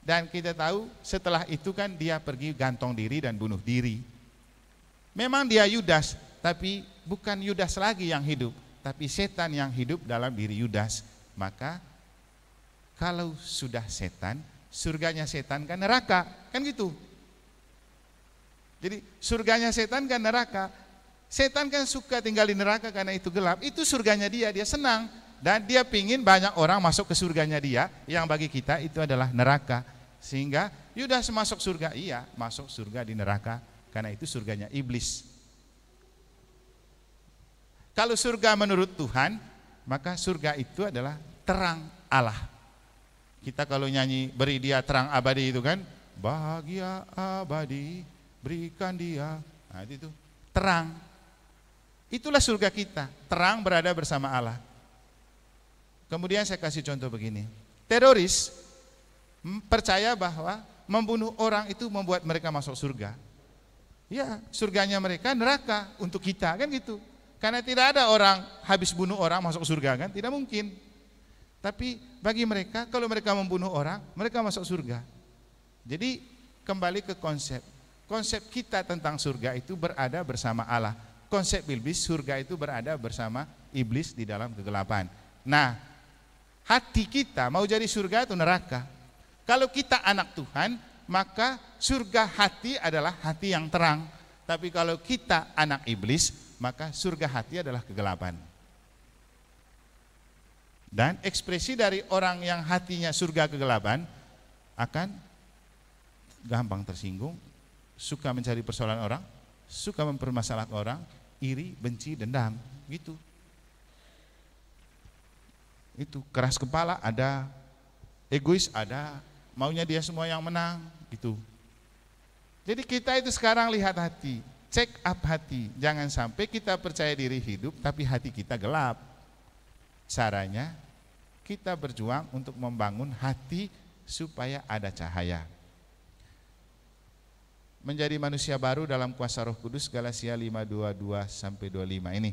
dan kita tahu setelah itu kan dia pergi gantung diri dan bunuh diri. Memang dia Yudas, tapi bukan Yudas lagi yang hidup, tapi setan yang hidup dalam diri Yudas. Maka kalau sudah setan, surganya setan kan neraka, kan gitu. Jadi surganya setan kan neraka. Setan kan suka tinggal di neraka karena itu gelap. Itu surganya dia, dia senang dan dia pingin banyak orang masuk ke surganya dia yang bagi kita itu adalah neraka. Sehingga Yudas masuk surga, iya masuk surga di neraka karena itu surganya iblis. Kalau surga menurut Tuhan, maka surga itu adalah terang Allah. Kita kalau nyanyi beri dia terang abadi itu kan, bahagia abadi, berikan dia. Nah, itu tuh, terang. Itulah surga kita, terang berada bersama Allah. Kemudian saya kasih contoh begini. Teroris percaya bahwa membunuh orang itu membuat mereka masuk surga. Ya, surganya mereka neraka untuk kita kan gitu. Karena tidak ada orang habis bunuh orang masuk surga kan? Tidak mungkin. Tapi bagi mereka kalau mereka membunuh orang, mereka masuk surga. Jadi kembali ke konsep. Konsep kita tentang surga itu berada bersama Allah. Konsep iblis surga itu berada bersama iblis di dalam kegelapan. Nah, hati kita mau jadi surga atau neraka. Kalau kita anak Tuhan, maka surga hati adalah hati yang terang. Tapi kalau kita anak iblis, maka surga hati adalah kegelapan. Dan ekspresi dari orang yang hatinya surga kegelapan akan gampang tersinggung, suka mencari persoalan orang, suka mempermasalahkan orang, iri, benci, dendam, gitu. Itu keras kepala ada, egois ada, maunya dia semua yang menang, gitu. Jadi kita itu sekarang lihat hati, Check up hati, jangan sampai kita percaya diri hidup tapi hati kita gelap. Caranya kita berjuang untuk membangun hati supaya ada cahaya. Menjadi manusia baru dalam kuasa Roh Kudus Galasia 522 sampai 25 ini.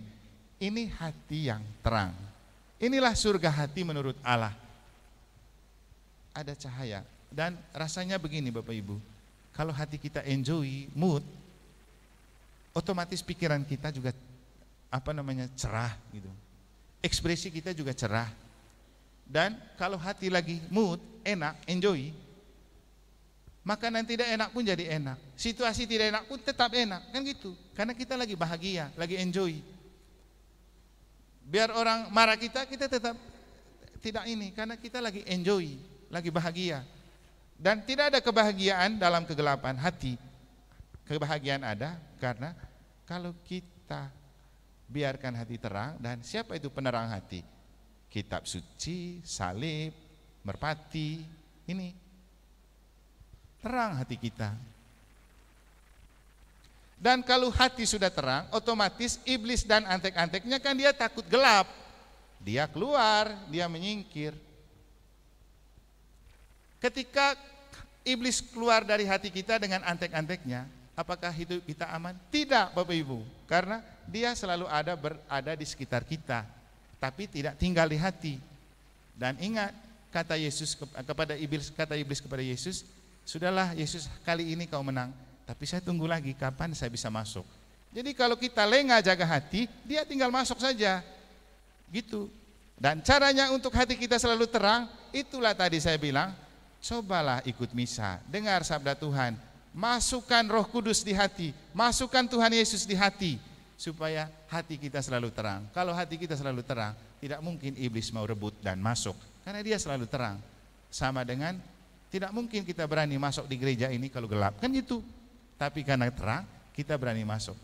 Ini hati yang terang. Inilah surga hati menurut Allah. Ada cahaya dan rasanya begini Bapak Ibu. Kalau hati kita enjoy, mood, otomatis pikiran kita juga apa namanya cerah gitu. Ekspresi kita juga cerah. Dan kalau hati lagi mood, enak, enjoy, maka makanan tidak enak pun jadi enak. Situasi tidak enak pun tetap enak, kan gitu. Karena kita lagi bahagia, lagi enjoy. Biar orang marah kita, kita tetap tidak ini karena kita lagi enjoy, lagi bahagia. Dan tidak ada kebahagiaan dalam kegelapan hati. Kebahagiaan ada karena kalau kita biarkan hati terang dan siapa itu penerang hati? Kitab suci, salib, merpati, ini terang hati kita. Dan kalau hati sudah terang, otomatis iblis dan antek-anteknya kan dia takut gelap. Dia keluar, dia menyingkir. Ketika iblis keluar dari hati kita dengan antek-anteknya, Apakah hidup kita aman? Tidak, Bapak Ibu. Karena dia selalu ada berada di sekitar kita, tapi tidak tinggal di hati. Dan ingat, kata Yesus kepada iblis, kata iblis kepada Yesus, "Sudahlah Yesus, kali ini kau menang, tapi saya tunggu lagi kapan saya bisa masuk." Jadi kalau kita lengah jaga hati, dia tinggal masuk saja. Gitu. Dan caranya untuk hati kita selalu terang, itulah tadi saya bilang, cobalah ikut misa, dengar sabda Tuhan, Masukkan Roh Kudus di hati, masukkan Tuhan Yesus di hati supaya hati kita selalu terang. Kalau hati kita selalu terang, tidak mungkin iblis mau rebut dan masuk karena dia selalu terang. Sama dengan tidak mungkin kita berani masuk di gereja ini kalau gelap, kan gitu. Tapi karena terang, kita berani masuk.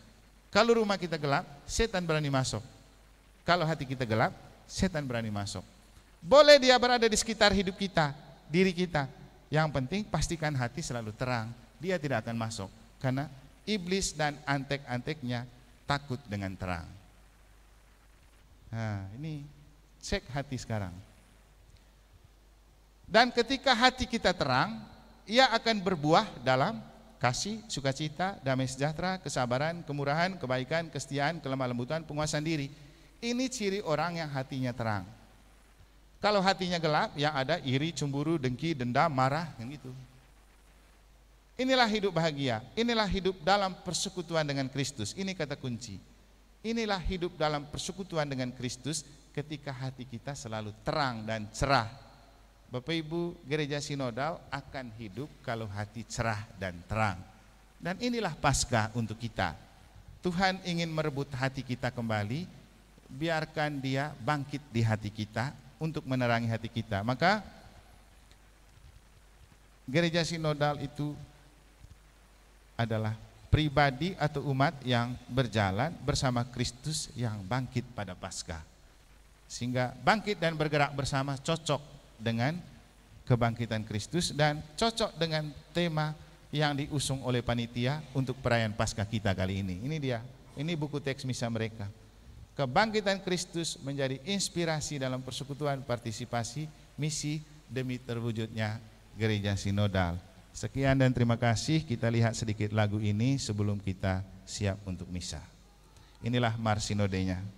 Kalau rumah kita gelap, setan berani masuk. Kalau hati kita gelap, setan berani masuk. Boleh dia berada di sekitar hidup kita, diri kita. Yang penting pastikan hati selalu terang dia tidak akan masuk karena iblis dan antek-anteknya takut dengan terang. Nah, ini cek hati sekarang. Dan ketika hati kita terang, ia akan berbuah dalam kasih, sukacita, damai sejahtera, kesabaran, kemurahan, kebaikan, kesetiaan, kelemah lembutan, penguasaan diri. Ini ciri orang yang hatinya terang. Kalau hatinya gelap, yang ada iri, cemburu, dengki, dendam, marah, yang itu. Inilah hidup bahagia, inilah hidup dalam persekutuan dengan Kristus. Ini kata kunci. Inilah hidup dalam persekutuan dengan Kristus ketika hati kita selalu terang dan cerah. Bapak Ibu, gereja sinodal akan hidup kalau hati cerah dan terang. Dan inilah Pasca untuk kita. Tuhan ingin merebut hati kita kembali, biarkan dia bangkit di hati kita untuk menerangi hati kita. Maka gereja sinodal itu adalah pribadi atau umat yang berjalan bersama Kristus yang bangkit pada Paskah. Sehingga bangkit dan bergerak bersama cocok dengan kebangkitan Kristus dan cocok dengan tema yang diusung oleh panitia untuk perayaan Paskah kita kali ini. Ini dia, ini buku teks misa mereka. Kebangkitan Kristus menjadi inspirasi dalam persekutuan partisipasi misi demi terwujudnya gereja sinodal. Sekian dan terima kasih. Kita lihat sedikit lagu ini sebelum kita siap untuk misa. Inilah Marsinodenya.